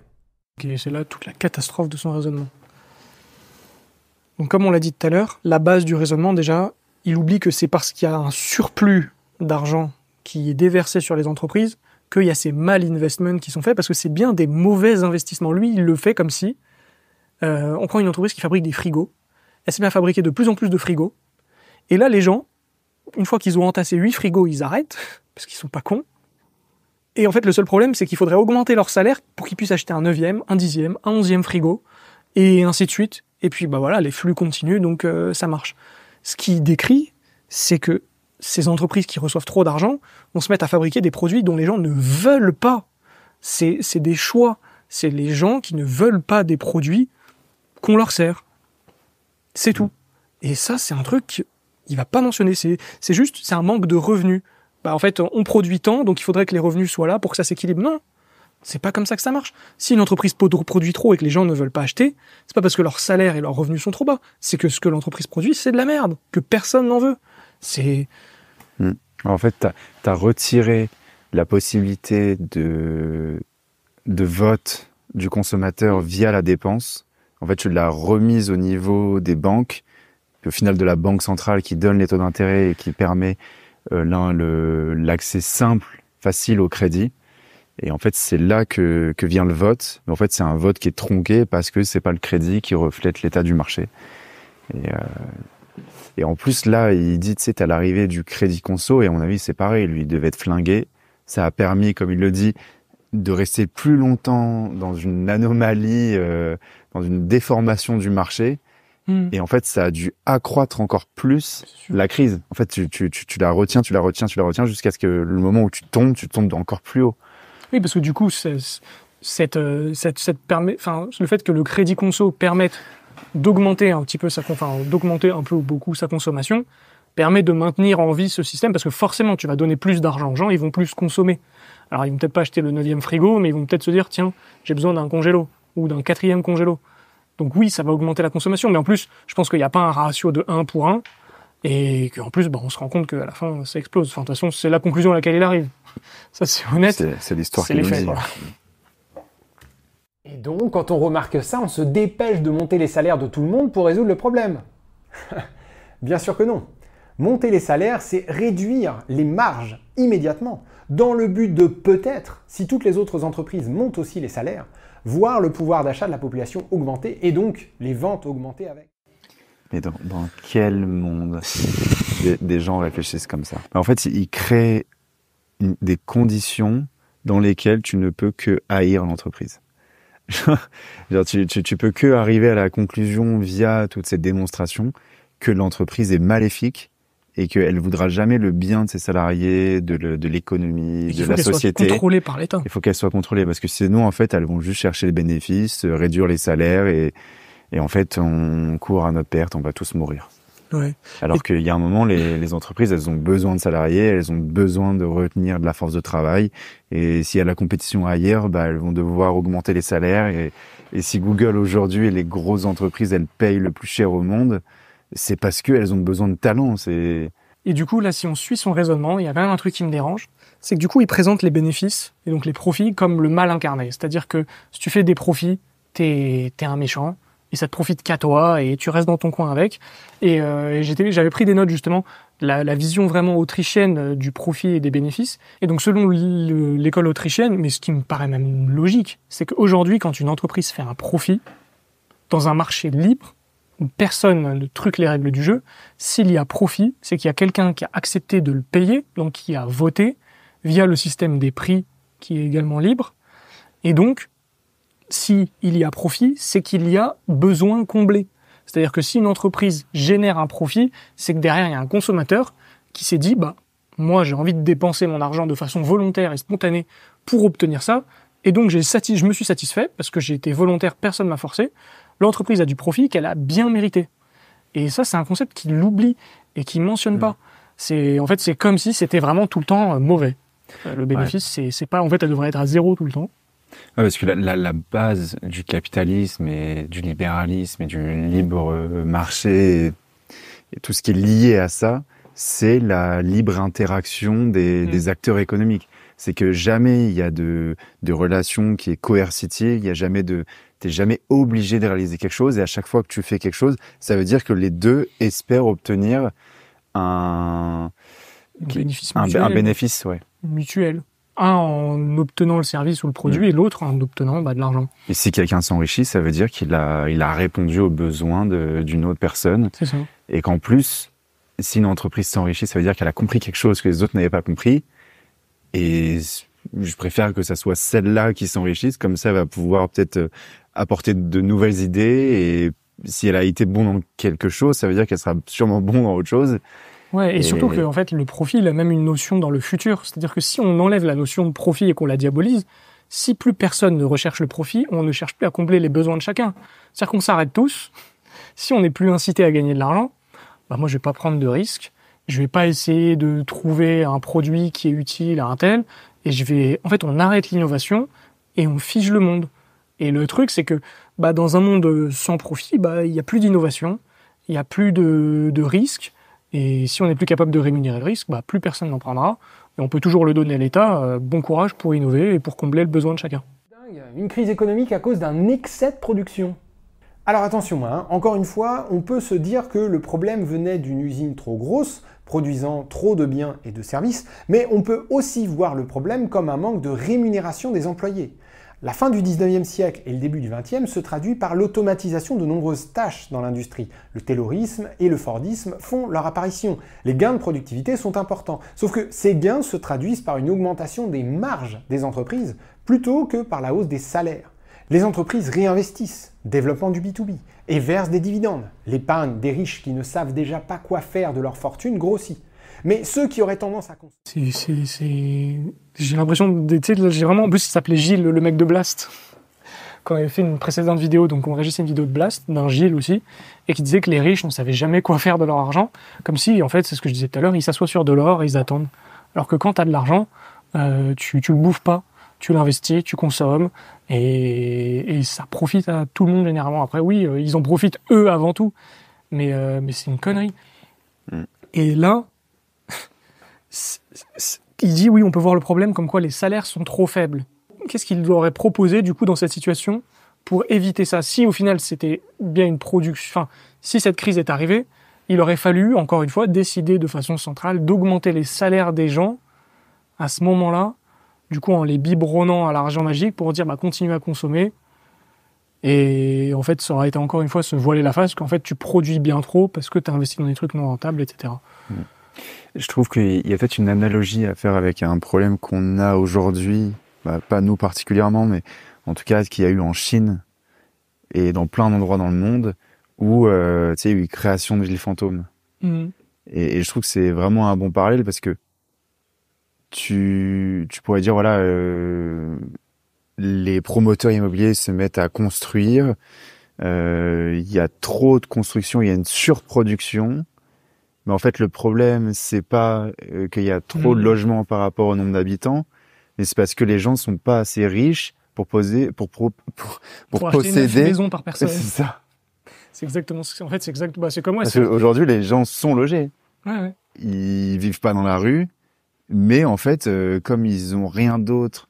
S1: Et c'est là toute la catastrophe de son raisonnement. Donc comme on l'a dit tout à l'heure, la base du raisonnement déjà, il oublie que c'est parce qu'il y a un surplus d'argent qui est déversé sur les entreprises qu'il y a ces mal investments qui sont faits parce que c'est bien des mauvais investissements. Lui, il le fait comme si euh, on prend une entreprise qui fabrique des frigos, elle s'est à fabriquer de plus en plus de frigos, et là les gens, une fois qu'ils ont entassé 8 frigos, ils arrêtent parce qu'ils sont pas cons, et en fait, le seul problème, c'est qu'il faudrait augmenter leur salaire pour qu'ils puissent acheter un neuvième, un dixième, un onzième frigo, et ainsi de suite. Et puis, bah voilà, les flux continuent, donc euh, ça marche. Ce qui décrit, c'est que ces entreprises qui reçoivent trop d'argent vont se mettre à fabriquer des produits dont les gens ne veulent pas. C'est des choix. C'est les gens qui ne veulent pas des produits qu'on leur sert. C'est tout. Et ça, c'est un truc qu'il va pas mentionner. C'est juste, c'est un manque de revenus. Bah, en fait, on produit tant, donc il faudrait que les revenus soient là pour que ça s'équilibre. Non, c'est pas comme ça que ça marche. Si une entreprise produit trop et que les gens ne veulent pas acheter, c'est pas parce que leurs salaire et leurs revenus sont trop bas. C'est que ce que l'entreprise produit, c'est de la merde, que personne n'en veut.
S2: C'est. Hmm. En fait, tu as, retiré la possibilité de, de vote du consommateur via la dépense. En fait, tu l'as remise au niveau des banques, au final de la banque centrale qui donne les taux d'intérêt et qui permet euh, l'accès simple, facile au crédit. Et en fait, c'est là que, vient le vote. Mais en fait, c'est un vote qui est tronqué parce que c'est pas le crédit qui reflète l'état du marché. Et, euh, en plus, là, il dit, c'est à l'arrivée du crédit conso, et à mon avis, c'est pareil, lui, il devait être flingué. Ça a permis, comme il le dit, de rester plus longtemps dans une anomalie, euh, dans une déformation du marché, Hmm. Et en fait, ça a dû accroître encore plus la crise. En fait, tu, la retiens, tu la retiens, tu la retiens jusqu'à ce que le moment où tu tombes, tu tombes encore plus haut.
S1: Oui, parce que du coup, cette, euh, cette, cette permet, le fait que le crédit conso permette d'augmenter un petit peu sa, d'augmenter un peu ou beaucoup sa consommation, permet de maintenir en vie ce système parce que forcément, tu vas donner plus d'argent aux gens, ils vont plus consommer. Alors, ils vont peut-être pas acheter le neuvième frigo, mais ils vont peut-être se dire tiens, j'ai besoin d'un congélo ou d'un quatrième congélo. Donc oui, ça va augmenter la consommation, mais en plus, je pense qu'il n'y a pas un ratio de 1 pour 1, et qu'en plus, bah, on se rend compte qu'à la fin, ça explose. Enfin, de toute façon, c'est la conclusion à laquelle il arrive. Ça, c'est honnête. C'est l'histoire qui est
S3: Et donc, quand on remarque ça, on se dépêche de monter les salaires de tout le monde pour résoudre le problème. Bien sûr que non. Monter les salaires, c'est réduire les marges immédiatement, dans le but de peut-être, si toutes les autres entreprises montent aussi les salaires, voir le pouvoir d'achat de la population augmenter et donc les ventes augmenter avec.
S2: Mais dans, quel monde des, gens réfléchissent comme ça En fait, ils créent des conditions dans lesquelles tu ne peux que haïr l'entreprise. tu, tu, peux que arriver à la conclusion via toutes ces démonstrations que l'entreprise est maléfique et qu'elle voudra jamais le bien de ses salariés, de l'économie, de, la société. Il faut qu'elle soit contrôlée par l'État. Il faut qu'elle soit contrôlée parce que sinon, en fait, elles vont juste chercher les bénéfices, euh, réduire les salaires et, et en fait, on court à notre perte, on va tous mourir. Ouais. Alors qu'il y a un moment, les, entreprises, elles ont besoin de salariés, elles ont besoin de retenir de la force de travail. Et s'il y a la compétition ailleurs, bah, elles vont devoir augmenter les salaires. Et, et si Google aujourd'hui et les grosses entreprises, elles payent le plus cher au monde, c'est parce qu'elles ont besoin de talent. Et
S1: du coup, là, si on suit son raisonnement, il y a quand même un truc qui me dérange, c'est que du coup, il présente les bénéfices et donc les profits comme le mal incarné. C'est-à-dire que si tu fais des profits, t'es, un méchant, et ça te profite qu'à toi et tu restes dans ton coin avec. Et, euh, j'avais pris des notes justement, la, la, vision vraiment autrichienne euh, du profit et des bénéfices. Et donc selon l'école autrichienne, mais ce qui me paraît même logique, c'est qu'aujourd'hui quand une entreprise fait un profit dans un marché libre, personne ne truque les règles du jeu. S'il y a profit, c'est qu'il y a quelqu'un qui a accepté de le payer, donc qui a voté via le système des prix qui est également libre. Et donc, s'il il y a profit, c'est qu'il y a besoin comblé. C'est-à-dire que si une entreprise génère un profit, c'est que derrière, il y a un consommateur qui s'est dit, bah, moi, j'ai envie de dépenser mon argent de façon volontaire et spontanée pour obtenir ça. Et donc, je me suis satisfait parce que j'ai été volontaire, personne m'a forcé l'entreprise a du profit qu'elle a bien mérité. Et ça, c'est un concept qui l'oublie et qui mentionne pas. Mm. C'est en fait, c'est comme si c'était vraiment tout le temps euh, mauvais. Euh, le bénéfice, c'est pas en fait, elle devrait être à zéro tout le temps.
S2: parce que la, base du capitalisme et du libéralisme et du libre euh, marché et, tout ce qui est lié à ça, c'est la libre interaction mm. des, acteurs économiques c'est que jamais il y a de, de relation qui est coercitive, il n'y a jamais de, T'es jamais obligé de réaliser quelque chose et à chaque fois que tu fais quelque chose, ça veut dire que les deux espèrent obtenir un, un bénéfice mutuel. Un, ouais.
S1: Mutuel. Un en obtenant le service ou le produit mm. et l'autre en obtenant bah, de l'argent.
S2: Et si quelqu'un s'enrichit, ça veut dire qu'il a, il a répondu aux besoins d'une autre personne. C'est ça. Et qu'en plus, si une entreprise s'enrichit, ça veut dire qu'elle a compris quelque chose que les autres n'avaient pas compris. Et je préfère que ça soit celle-là qui s'enrichisse, comme ça elle va pouvoir peut-être euh, apporter de nouvelles idées et si elle a été bonne dans quelque chose, ça veut dire qu'elle sera sûrement bon dans autre chose.
S1: Ouais, et, surtout que en fait le il a même une notion dans le futur, c'est-à-dire que si on enlève la notion de profit et qu'on la diabolise, si plus personne ne recherche le profit, on ne cherche plus à combler les besoins de chacun. C'est-à-dire qu'on s'arrête tous. Si on n'est plus incité à gagner de l'argent, bah, moi je vais pas prendre de risques je vais pas essayer de trouver un produit qui est utile à un tel, et je vais en fait on arrête l'innovation et on fige le monde. Et le truc c'est que bah, dans un monde euh, sans profit, bah, il n'y a plus d'innovation, il n'y a plus de, risque et si on n'est plus capable de rémunérer le risque, bah, plus personne n'en prendra et on peut toujours le donner à l'État, euh, bon courage pour innover et pour combler le besoin de chacun.
S3: Une crise économique à cause d'un excès de production. Alors attention, hein. encore une fois, on peut se dire que le problème venait d'une usine trop grosse, produisant trop de biens et de services, mais on peut aussi voir le problème comme un manque de rémunération des employés. La fin du 19e siècle et le début du 20e se traduit par l'automatisation de nombreuses tâches dans l'industrie. Le taylorisme et le fordisme font leur apparition. Les gains de productivité sont importants, sauf que ces gains se traduisent par une augmentation des marges des entreprises plutôt que par la hausse des salaires. Les entreprises réinvestissent, développement du B2B, et versent des dividendes. L'épargne des riches qui ne savent déjà pas quoi faire de leur fortune grossit. Mais ceux qui auraient tendance à...
S1: J'ai l'impression... J'ai vraiment... En plus, il s'appelait Gilles, le mec de Blast quand il avait fait une précédente vidéo, donc on réagissait une vidéo de Blast, d'un Gilles aussi, et qui disait que les riches ne savaient jamais quoi faire de leur argent, comme si, en fait, c'est ce que je disais tout à l'heure, ils s'assoient sur de l'or et ils attendent. Alors que quand tu as de l'argent, euh, tu ne le bouffes pas tu l'investis, tu consommes, et, ça profite à tout le monde généralement. Après, oui, euh, ils en profitent eux avant tout, mais, euh, mais c'est une connerie. Mm. Et là, il dit oui, on peut voir le problème comme quoi les salaires sont trop faibles. Qu'est-ce qu'il aurait proposé du coup dans cette situation pour éviter ça Si au final c'était bien une production, enfin, si cette crise est arrivée, il aurait fallu, encore une fois, décider de façon centrale d'augmenter les salaires des gens à ce moment-là du coup en les biberonnant à l'argent magique pour dire bah continue à consommer. Et en fait, ça aurait été encore une fois se voiler la face qu'en fait tu produis bien trop parce que tu as investi dans des trucs non rentables, etc.
S2: Hmm. Je trouve qu'il y a peut-être une analogie à faire avec un problème qu'on a aujourd'hui, bah, pas nous particulièrement, mais en tout cas qu'il y a eu en Chine et dans plein d'endroits dans le monde où euh, tu il y a eu création de villes fantômes. Hmm. et, je trouve que c'est vraiment un bon parallèle parce que tu, tu pourrais dire, voilà, euh, les promoteurs immobiliers se mettent à construire, euh, il y a trop de construction, il y a une surproduction. Mais en fait, le problème, c'est pas euh, qu'il y a trop de hmm. logements par rapport au nombre d'habitants, mais c'est parce que les gens sont pas assez riches pour poser, pour pour, posséder. Une maison par personne. C'est ça.
S1: C'est exactement. Ce, en fait, c'est exactement. Bah, c'est comme moi.
S2: les gens sont logés. Ouais, ouais. Ils vivent pas dans la rue. Mais en fait, euh, comme ils ont rien d'autre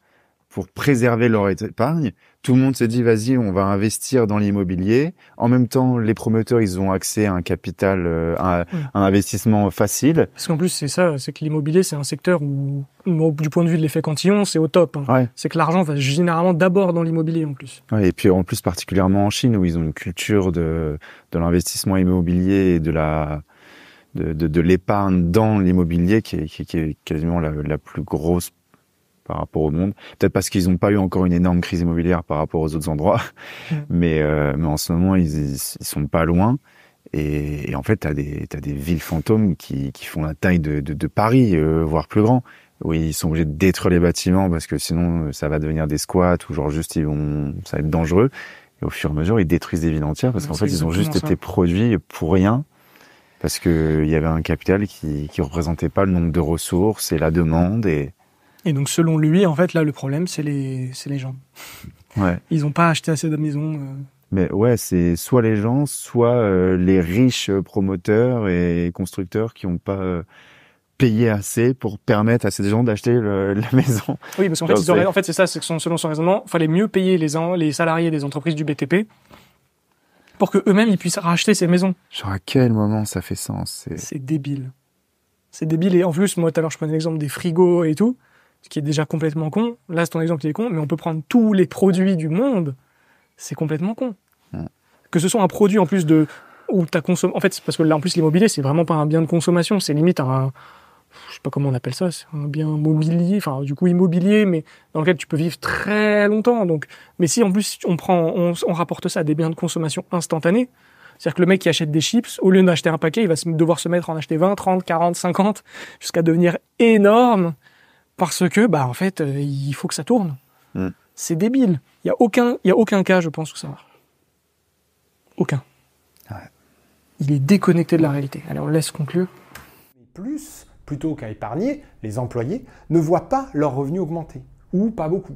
S2: pour préserver leur épargne, tout le monde s'est dit vas-y, on va investir dans l'immobilier. En même temps, les promoteurs, ils ont accès à un capital, euh, à, un investissement facile.
S1: Parce qu'en plus, c'est ça, c'est que l'immobilier, c'est un secteur où, du point de vue de l'effet cantillon, c'est au top. Hein. C'est que l'argent va généralement d'abord dans l'immobilier en plus.
S2: Ouais, et puis en plus, particulièrement en Chine, où ils ont une culture de, de l'investissement immobilier et de la de, l'épargne dans l'immobilier qui est, quasiment la, plus grosse par rapport au monde. Peut-être parce qu'ils n'ont pas eu encore une énorme crise immobilière par rapport aux autres endroits, mmh. mais, euh, mais en ce moment, ils, ils, sont pas loin. Et, en fait, tu as, des villes fantômes qui, font la taille de, Paris, euh, voire plus grand. Oui, ils sont obligés de détruire les bâtiments parce que sinon, euh, ça va devenir des squats ou genre juste, ils vont, ça va être dangereux. Et au fur et à mesure, ils détruisent des villes entières parce qu'en fait, ils ont juste été produits pour rien parce qu'il y avait un capital qui ne représentait pas le nombre de ressources et la demande. Et,
S1: et donc, selon lui, en fait, là, le problème, c'est les, les gens. Ouais. Ils n'ont pas acheté assez de maisons. Euh.
S2: Mais ouais, c'est soit les gens, soit euh, les riches euh, promoteurs et constructeurs qui n'ont pas payé assez pour permettre à ces gens d'acheter la maison. Oui, parce qu'en fait, en
S1: fait, c'est ça, selon son raisonnement, il fallait mieux payer les, les salariés des entreprises du BTP pour que eux-mêmes ils puissent racheter ces maisons.
S2: Genre à quel moment ça fait sens C'est
S1: débile. C'est débile et en plus moi tout à l'heure je prenais l'exemple des frigos et tout, ce qui est déjà complètement con. Là c'est ton exemple qui est con, mais on peut prendre tous les produits du monde, c'est complètement con. Que ce soit un produit en plus de où ta consommé... En fait, parce que là en plus l'immobilier c'est vraiment pas un bien de consommation, c'est limite un je sais pas comment on appelle ça, c'est un bien mobilier, enfin du coup immobilier, mais dans lequel tu peux vivre très longtemps. Donc, mais si en plus on prend, on, rapporte ça à des biens de consommation instantanés, c'est-à-dire que le mec qui achète des chips, au lieu d'acheter un paquet, il va devoir se mettre en acheter 20, 30, 40, 50, jusqu'à devenir énorme, parce que bah en fait euh, il faut que ça tourne. Hmm. C'est débile. Il y a aucun, il y a aucun cas, je pense, où ça marche. Aucun. Il est déconnecté de la réalité. Alors, on laisse conclure.
S3: Plus plutôt qu'à épargner, les employés, ne voient pas leurs revenus augmenter, ou pas beaucoup.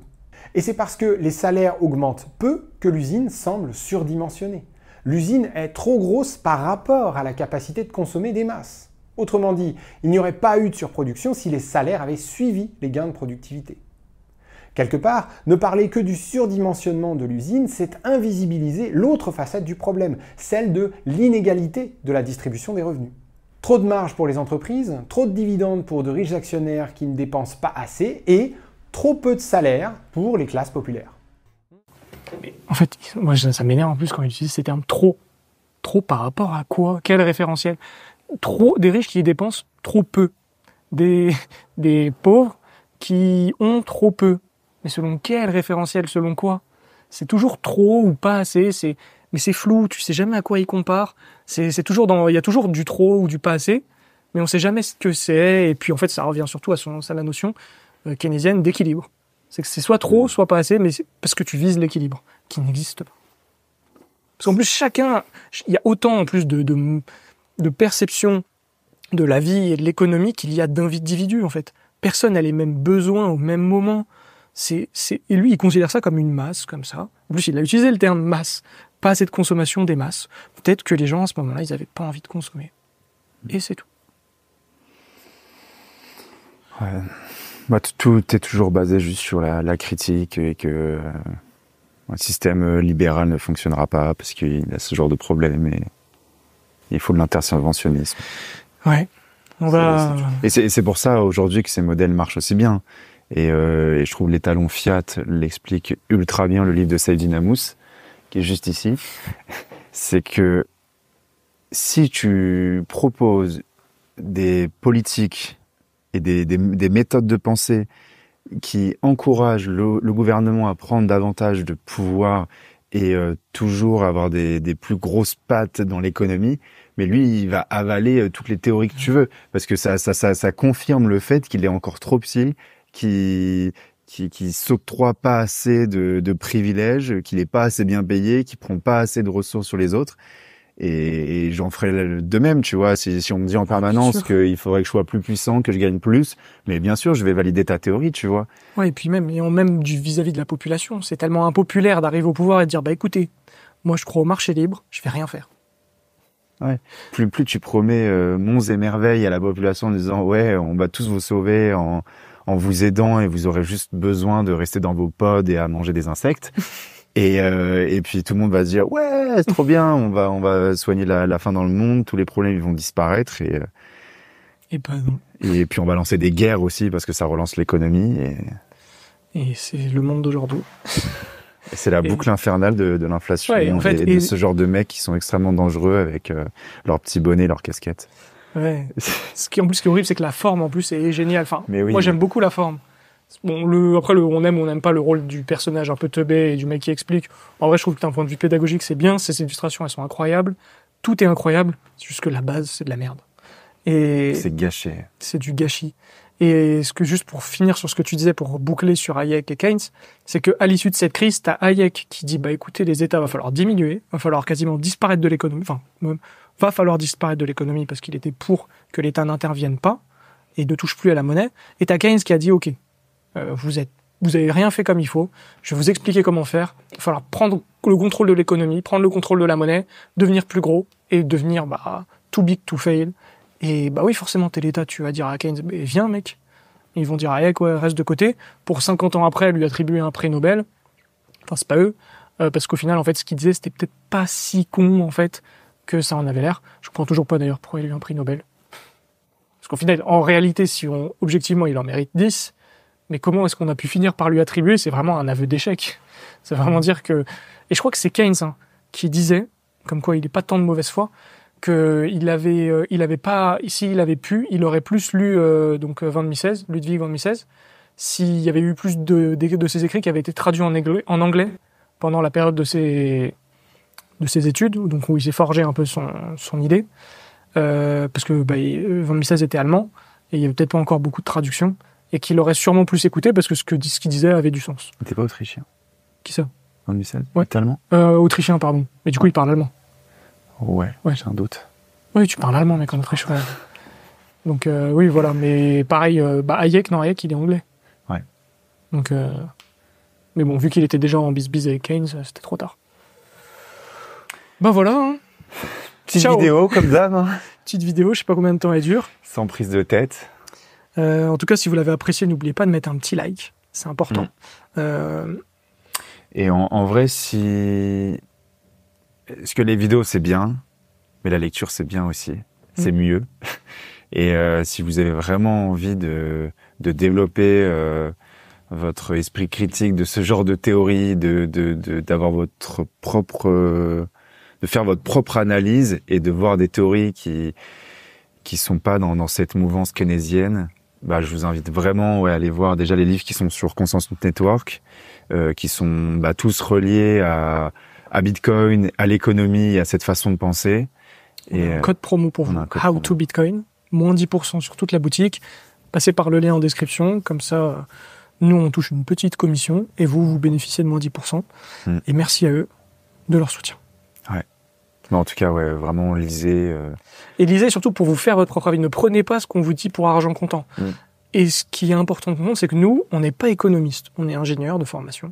S3: Et c'est parce que les salaires augmentent peu que l'usine semble surdimensionnée. L'usine est trop grosse par rapport à la capacité de consommer des masses. Autrement dit, il n'y aurait pas eu de surproduction si les salaires avaient suivi les gains de productivité. Quelque part, ne parler que du surdimensionnement de l'usine, c'est invisibiliser l'autre facette du problème, celle de l'inégalité de la distribution des revenus. Trop de marge pour les entreprises, trop de dividendes pour de riches actionnaires qui ne dépensent pas assez et trop peu de salaire pour les classes populaires.
S1: en fait, moi, ça m'énerve en plus quand ils utilisent ces termes trop. Trop par rapport à quoi Quel référentiel Trop des riches qui dépensent trop peu. Des, des pauvres qui ont trop peu. Mais selon quel référentiel Selon quoi C'est toujours trop ou pas assez C'est mais c'est flou, tu sais jamais à quoi il compare. C'est toujours dans, il y a toujours du trop ou du pas assez, mais on sait jamais ce que c'est. Et puis en fait, ça revient surtout à, la notion euh, keynésienne d'équilibre. C'est que c'est soit trop, soit pas assez, mais parce que tu vises l'équilibre qui n'existe pas. Parce qu'en plus, chacun, il y a autant en plus de, de, de perception de la vie et de l'économie qu'il y a d'individus en fait. Personne n'a les mêmes besoins au même moment. C'est, et lui, il considère ça comme une masse, comme ça. En plus, il a utilisé le terme masse pas assez de consommation des masses. Peut-être que les gens à ce moment-là, ils n'avaient pas envie de consommer. Et c'est tout.
S2: Bah, tout est toujours basé juste sur la, critique et que euh, un système euh, libéral ne fonctionnera pas parce qu'il a ce genre de problème et il faut de l'interventionnisme. Ouais. On va... Et c'est pour ça aujourd'hui que ces modèles marchent aussi bien. Et, euh, je trouve l'étalon Fiat l'explique ultra bien le livre de Saïd Namous qui est juste ici, c'est que si tu proposes des politiques et des, méthodes de pensée qui encouragent le, gouvernement à prendre davantage de pouvoir et euh, toujours avoir des, plus grosses pattes dans l'économie. Mais lui, il va avaler euh, toutes les théories que tu veux, parce que ça, ça, confirme le fait qu'il est encore trop petit, qui qui, qui s'octroie pas assez de, privilèges, qui n'est pas assez bien payé, qui prend pas assez de ressources sur les autres. Et, j'en ferai de même, tu vois. Si, on me dit en ah, permanence qu'il faudrait que je sois plus puissant, que je gagne plus, mais bien sûr, je vais valider ta théorie, tu vois.
S1: Ouais, et puis même, et même du vis-à-vis de la population, c'est tellement impopulaire d'arriver au pouvoir et de dire, bah écoutez, moi je crois au marché libre, je vais rien faire.
S2: Ouais. Plus, plus tu promets euh, monts et merveilles à la population en disant, ouais, on va tous vous sauver en en vous aidant et vous aurez juste besoin de rester dans vos pods et à manger des insectes. Euh, et, puis tout le monde va se dire ouais c'est trop bien on va on va soigner la, faim dans le monde tous les problèmes vont disparaître et euh, et puis on va lancer des guerres aussi parce que ça relance l'économie
S1: et et c'est le monde d'aujourd'hui
S2: c'est la boucle infernale de, l'inflation et de ce genre de mecs qui sont extrêmement dangereux avec euh, leurs petits bonnets leurs casquettes Ouais.
S1: ce qui en plus qui est horrible, c'est que la forme en plus est géniale. Enfin, moi j'aime beaucoup la forme. Bon, le, après, on aime ou on n'aime pas le rôle du personnage un peu teubé et du mec qui explique. En vrai, je trouve que d'un point de vue pédagogique, c'est bien. Ces illustrations, elles sont incroyables. Tout est incroyable. C'est juste que la base, c'est de la merde. Et c'est gâché. C'est du gâchis. Et ce que juste pour finir sur ce que tu disais, pour boucler sur Hayek et Keynes, c'est que à l'issue de cette crise, t'as Hayek qui dit bah écoutez, les États va falloir diminuer, va falloir quasiment disparaître de l'économie, enfin va falloir disparaître de l'économie parce qu'il était pour que l'État n'intervienne pas et ne touche plus à la monnaie. Et t'as Keynes qui a dit ok, euh, vous êtes vous avez rien fait comme il faut. Je vais vous expliquer comment faire. Il va falloir prendre le contrôle de l'économie, prendre le contrôle de la monnaie, devenir plus gros et devenir bah, too big to fail et bah oui, forcément, t'es l'État, tu vas dire à Keynes, viens mec. Ils vont dire, allez, quoi, reste de côté, pour 50 ans après lui attribuer un prix Nobel. Enfin, c'est pas eux, euh, parce qu'au final, en fait, ce qu'il disait, c'était peut-être pas si con, en fait, que ça en avait l'air. Je comprends toujours pas, d'ailleurs, pourquoi il a eu un prix Nobel. Parce qu'au final, en réalité, si on, objectivement, il en mérite 10, mais comment est-ce qu'on a pu finir par lui attribuer C'est vraiment un aveu d'échec. C'est vraiment dire que... Et je crois que c'est Keynes hein, qui disait, comme quoi il n'est pas tant de mauvaise foi, qu'il avait, euh, il avait pas, s'il avait pu, il aurait plus lu euh, donc euh, Van Ludwig Van Mises, s'il y avait eu plus de, ses écrits qui avaient été traduits en anglais, en anglais pendant la période de ses, de ses études, donc où il s'est forgé un peu son, idée, parce que bah, Van Mises était allemand et il y avait peut-être pas encore beaucoup de traductions et qu'il aurait sûrement plus écouté parce que ce que ce qu'il disait avait du sens.
S2: Il n'était pas autrichien. Qui ça Van Mises. Ouais. allemand.
S1: autrichien, pardon. Mais du coup, il parle allemand.
S2: Ouais, ouais, j'ai un doute.
S1: Oui, tu parles allemand, mais quand très Donc, euh, oui, voilà. Mais pareil, euh, bah, Hayek, non, Hayek, il est anglais. Ouais. Donc, euh, mais bon, vu qu'il était déjà en bisbis avec Keynes, c'était trop tard. Ben voilà. Hein.
S2: Petite vidéo, comme d'hab. Hein.
S1: Petite vidéo, je sais pas combien de temps elle dure.
S2: Sans prise de tête.
S1: en tout cas, si vous l'avez apprécié, n'oubliez pas de mettre un petit like. C'est important.
S2: Mm. Et en, vrai, si ce que les vidéos c'est bien, mais la lecture c'est bien aussi, c'est mm. mieux. Et euh, si vous avez vraiment envie de, de développer euh, votre esprit critique de ce genre de théorie, de de, votre propre, de faire votre propre analyse et de voir des théories qui qui sont pas dans, dans cette mouvance keynésienne, bah, je vous invite vraiment à aller voir déjà les livres qui sont sur Consensus Network, euh, qui sont bah, tous reliés à à Bitcoin, à l'économie, à cette façon de penser. Euh, code promo pour vous. How to Bitcoin, moins
S1: 10% sur toute la boutique. Passez par le lien en description, comme ça, nous, on touche une petite commission et vous, vous bénéficiez de moins 10%. Hmm. Et merci à eux de leur soutien.
S2: Ouais. Mais en tout cas, ouais, vraiment, lisez. Euh,
S1: lisez surtout pour vous faire votre propre avis. Ne prenez pas ce qu'on vous dit pour argent comptant. Hmm. Et ce qui est important de comprendre, c'est que nous, on n'est pas économiste, on est ingénieur de formation.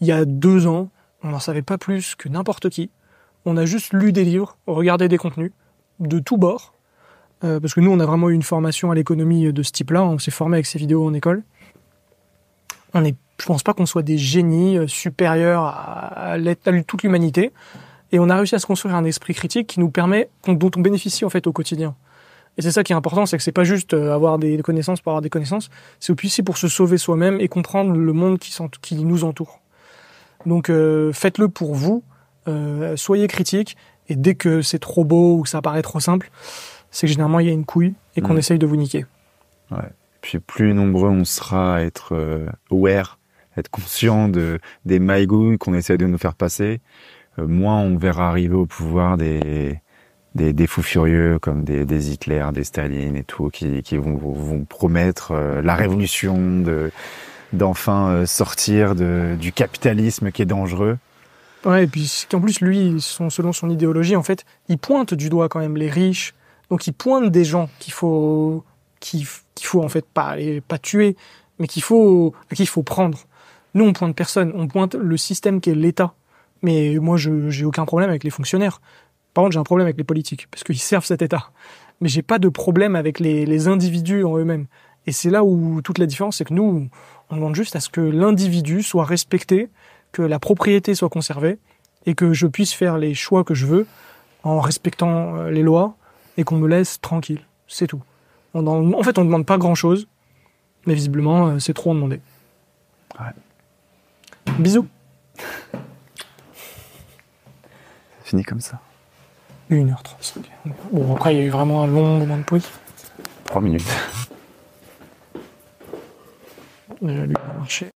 S1: Il y a deux ans, on n'en savait pas plus que n'importe qui. On a juste lu des livres, regardé des contenus, de tous bords. Euh, parce que nous, on a vraiment eu une formation à l'économie de ce type-là. On s'est formé avec ces vidéos en école. On est, je pense pas qu'on soit des génies euh, supérieurs à, toute l'humanité. Et on a réussi à se construire un esprit critique qui nous permet, dont on bénéficie en fait au quotidien. Et c'est ça qui est important, c'est que c'est pas juste euh, avoir des connaissances pour avoir des connaissances, c'est aussi pour se sauver soi-même et comprendre le monde qui, qui nous entoure. Donc euh, faites-le pour vous, euh, soyez critique, et dès que c'est trop beau ou que ça paraît trop simple, c'est que généralement il y a une couille et qu'on mm. essaye de vous niquer.
S2: Et puis plus nombreux on sera à être euh, aware, à être conscient de, des maïgouilles qu'on essaie de nous faire passer, moins on verra arriver au pouvoir des, des, fous furieux comme des, des Hitler, des Staline et tout, qui, vont, promettre la révolution de, d'enfin euh, sortir de, du capitalisme qui est dangereux.
S1: Ouais, et puis en plus, lui, selon son idéologie, en fait, il pointe du doigt quand même les riches. Donc il pointe des gens qu'il faut, qu'il faut en fait pas, pas tuer, mais qu'il faut, il faut prendre. Nous, on pointe personne, on pointe le système qui est l'État. Mais moi, je j'ai aucun problème avec les fonctionnaires. Par contre, j'ai un problème avec les politiques, parce qu'ils servent cet État. Mais j'ai pas de problème avec les, les individus en eux-mêmes. Et c'est là où toute la différence, c'est que nous, on demande juste à ce que l'individu soit respecté, que la propriété soit conservée et que je puisse faire les choix que je veux en respectant euh, les lois et qu'on me laisse tranquille. C'est tout. en... fait, on ne demande pas grand-chose, mais visiblement, euh, c'est trop en demander. Ouais. Bisous. Fini comme ça. 1h30. Bon, après, il y a eu vraiment un long moment de pause. Trois minutes. lui, il a marché.